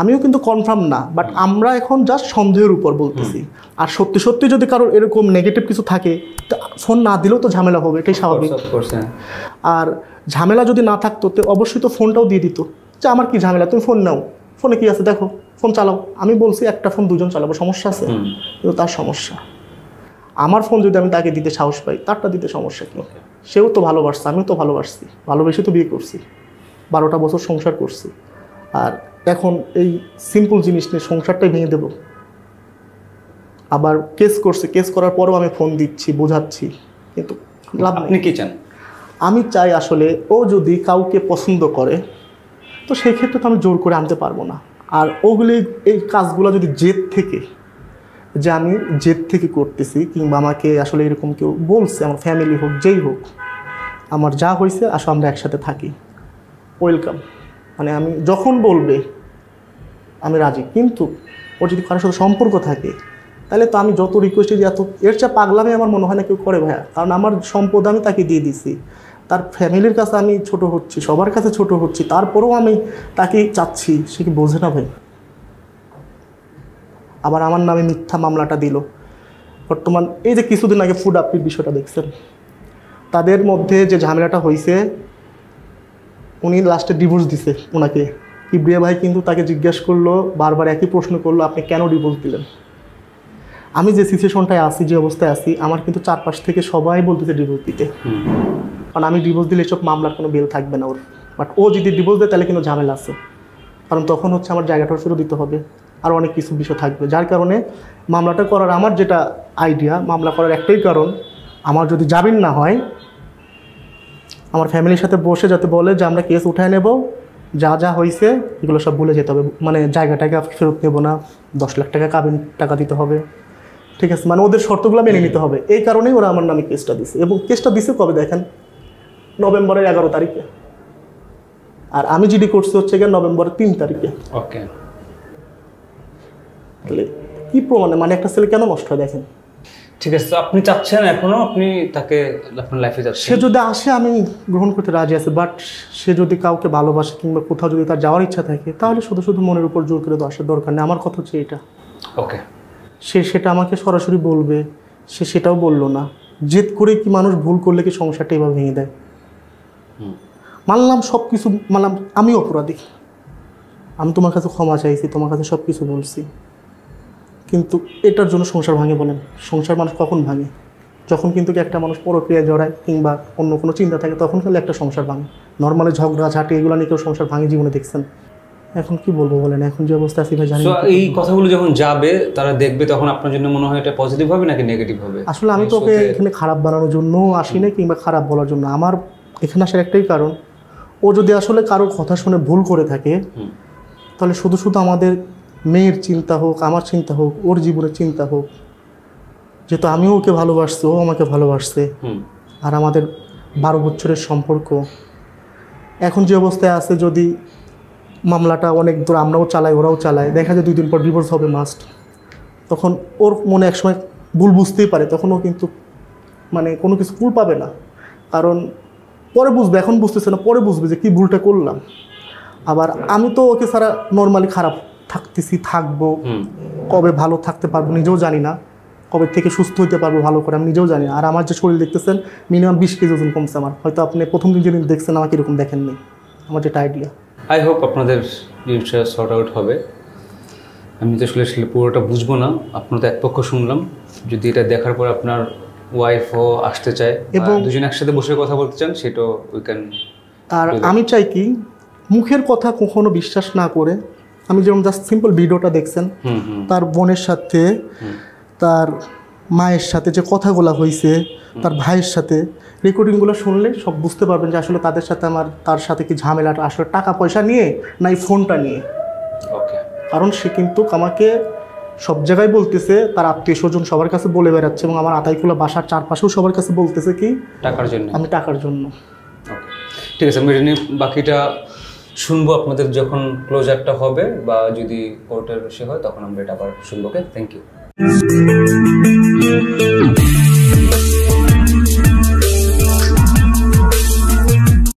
আমিও কিন্তু কনফার্ম না বাট আমরা এখন জাস্ট সন্দেহের উপর বলতেছি আর সত্যি সত্যি যদি কারোর এরকম নেগেটিভ কিছু থাকে ফোন না দিলেও তো ঝামেলা হবে এটাই স্বাভাবিক আর ঝামেলা যদি না থাকতো তো অবশ্যই তো ফোনটাও দিয়ে দিত যে আমার কি ঝামেলা তুমি ফোন নাও ফোনে কি আছে দেখো ফোন চালাও আমি বলছি একটা ফোন দুজন চালাবো সমস্যা আছে কিন্তু তার সমস্যা আমার ফোন যদি আমি তাকে দিতে সাহস পাই তারটা দিতে সমস্যা কি সেও তো ভালোবাসছে আমিও তো ভালোবাসছি ভালোবেসে তো বিয়ে করছি বারোটা বছর সংসার করছি আর এখন এই সিম্পল জিনিস নিয়ে সংসারটাই ভেঙে দেব আবার কেস করছে কেস করার পরেও আমি ফোন দিচ্ছি বোঝাচ্ছি কিন্তু লাভ আপনি কি চান আমি চাই আসলে ও যদি কাউকে পছন্দ করে তো সেই ক্ষেত্রে তো আমি জোর করে আনতে পারবো না আর ওগুলি এই কাজগুলো যদি জেদ থেকে যে আমি জেদ থেকে করতেছি কিংবা আমাকে আসলে এরকম কেউ বলছে আমার ফ্যামিলি হোক যেই হোক আমার যা হয়েছে আসো আমরা একসাথে থাকি ওয়েলকাম মানে আমি যখন বলবে আমি রাজি কিন্তু ওর যদি কারোর সাথে সম্পর্ক থাকে তাহলে তো আমি যত রিকোয়েস্টে এত এর চেয়ে পাগলামে আমার মনে হয় না কেউ করে ভাইয়া কারণ আমার সম্পদ আমি তাকে দিয়ে দিছি তার ফ্যামিলির কাছে আমি ছোট হচ্ছি সবার কাছে ছোট হচ্ছি তারপরেও আমি তাকে চাচ্ছি সে কি বোঝে না ভাই আবার আমার নামে মিথ্যা মামলাটা দিল বর্তমান এই যে কিছুদিন আগে ফুড আপির বিষয়টা দেখছেন তাদের মধ্যে যে ঝামেলাটা হয়েছে উনি লাস্টে ডিভোর্স দিছে ওনাকে ইব্রিয়া ভাই কিন্তু তাকে জিজ্ঞেস করলো বারবার একই প্রশ্ন করলো আপনি কেন ডিভোর্স দিলেন আমি যে সিচুয়েশনটায় আছি যে অবস্থায় আসি আমার কিন্তু চারপাশ থেকে সবাই বলতেছে ডিভোর্স দিতে কারণ আমি ডিভোর্স দিলে এসব মামলার কোনো বেল থাকবে না ওর বাট ও যদি ডিভোর্স দেয় তাহলে কিন্তু ঝামেলা আছে কারণ তখন হচ্ছে আমার জায়গাটাও ফেরত দিতে হবে আর অনেক কিছু বিষয় থাকবে যার কারণে মামলাটা করার আমার যেটা আইডিয়া মামলা করার একটাই কারণ আমার যদি জামিন না হয় আমার ফ্যামিলির সাথে বসে যাতে বলে যে আমরা কেস উঠায় নেব যা যা হয়েছে এগুলো সব ভুলে যেতে হবে মানে জায়গাটাকে ফেরত নেবো না দশ লাখ টাকা কাবিন টাকা দিতে হবে ঠিক আছে মানে ওদের শর্তগুলো মেনে নিতে হবে এই কারণেই ওরা আমার নামে কেসটা দিছে এবং কেসটা দিছে কবে দেখেন নভেম্বরের এগারো তারিখে আর আমি জিডি করছি হচ্ছে গিয়ে নভেম্বরের তিন তারিখে ওকে তাহলে কি প্রমাণে মানে একটা ছেলে কেন নষ্ট হয় দেখেন ঠিক আছে আপনি চাচ্ছেন এখনো আপনি তাকে আপনার লাইফে যাচ্ছেন সে যদি আসে আমি গ্রহণ করতে রাজি আছে বাট সে যদি কাউকে ভালোবাসে কিংবা কোথাও যদি তার যাওয়ার ইচ্ছা থাকে তাহলে শুধু শুধু মনের উপর জোর করে তো আসার দরকার নেই আমার কথা হচ্ছে এটা ওকে সে সেটা আমাকে সরাসরি বলবে সে সেটাও বললো না জেদ করে কি মানুষ ভুল করলে কি সংসারটা এভাবে ভেঙে দেয় মানলাম সব কিছু মানলাম আমি অপরাধী আমি তোমার কাছে ক্ষমা চাইছি তোমার কাছে সব কিছু বলছি কিন্তু এটার জন্য সংসার ভাঙে বলেন সংসার মানুষ কখন ভাঙে যখন কিন্তু একটা মানুষ পরক্রিয়া জড়ায় কিংবা অন্য কোনো চিন্তা থাকে তখন কিন্তু একটা সংসার ভাঙে নর্মালি ঝগড়া ঝাঁটি এগুলো নিয়ে কেউ সংসার ভাঙে জীবনে দেখছেন এখন কি বলবো বলেন এখন যে অবস্থা আছে ভাই জানি এই কথাগুলো যখন যাবে তারা দেখবে তখন আপনার জন্য মনে হয় এটা পজিটিভ হবে নাকি নেগেটিভ হবে আসলে আমি তো ওকে এখানে খারাপ বানানোর জন্য আসি না কিংবা খারাপ বলার জন্য আমার এখানে আসার একটাই কারণ ও যদি আসলে কারোর কথা শুনে ভুল করে থাকে তাহলে শুধু শুধু আমাদের মেয়ের চিন্তা হোক আমার চিন্তা হোক ওর জীবনের চিন্তা হোক যেহেতু আমিও ওকে ভালোবাসছি ও আমাকে ভালোবাসছে আর আমাদের বারো বছরের সম্পর্ক এখন যে অবস্থায় আছে যদি মামলাটা অনেক দূর আমরাও চালাই ওরাও চালায় দেখা যায় দুই দিন পর ডিভোর্স হবে মাস্ট তখন ওর মনে একসময় ভুল বুঝতেই পারে তখন ও কিন্তু মানে কোনো কিছু ভুল পাবে না কারণ পরে বুঝবে এখন বুঝতেছে না পরে বুঝবে যে কী ভুলটা করলাম আবার আমি তো ওকে সারা নর্মালি খারাপ থাকতেছি থাকবো কবে ভালো থাকতে পারবো নিজেও জানি না কবে থেকে সুস্থ হতে পারবো ভালো করে আমি নিজেও জানি আর আমার যে শরীর দেখতেছেন মিনিমাম বিশ কেজি ওজন কমছে আমার হয়তো আপনি প্রথম দিন যেদিন দেখছেন আমাকে এরকম দেখেননি আমার যেটা আইডিয়া আই হোপ আপনাদের জিনিসটা শর্ট আউট হবে আমি তো আসলে আসলে পুরোটা বুঝবো না আপনার তো এক পক্ষ শুনলাম যদি এটা দেখার পর আপনার ওয়াইফও আসতে চায় এবং দুজন একসাথে বসে কথা বলতে চান সেটা উই ক্যান আর আমি চাই কি মুখের কথা কখনো বিশ্বাস না করে আমি যেমন জাস্ট সিম্পল ভিডিওটা দেখছেন তার বোনের সাথে তার মায়ের সাথে যে কথাগুলো হয়েছে তার ভাইয়ের সাথে রেকর্ডিংগুলো শুনলে সব বুঝতে পারবেন যে আসলে তাদের সাথে আমার তার সাথে কি ঝামেলাটা আসলে টাকা পয়সা নিয়ে না এই ফোনটা নিয়ে ওকে কারণ সে কিন্তু আমাকে সব জায়গায় বলতেছে তার আত্মীয় স্বজন সবার কাছে বলে বেড়াচ্ছে এবং আমার আতাইকুলা বাসার চারপাশেও সবার কাছে বলতেছে কি টাকার জন্য আমি টাকার জন্য ঠিক আছে আমি বাকিটা শুনবো আপনাদের যখন ক্লোজারটা হবে বা যদি কোর্টের সে হয় তখন আমরা এটা আবার শুনবোকে থ্যাংক ইউ Thank you.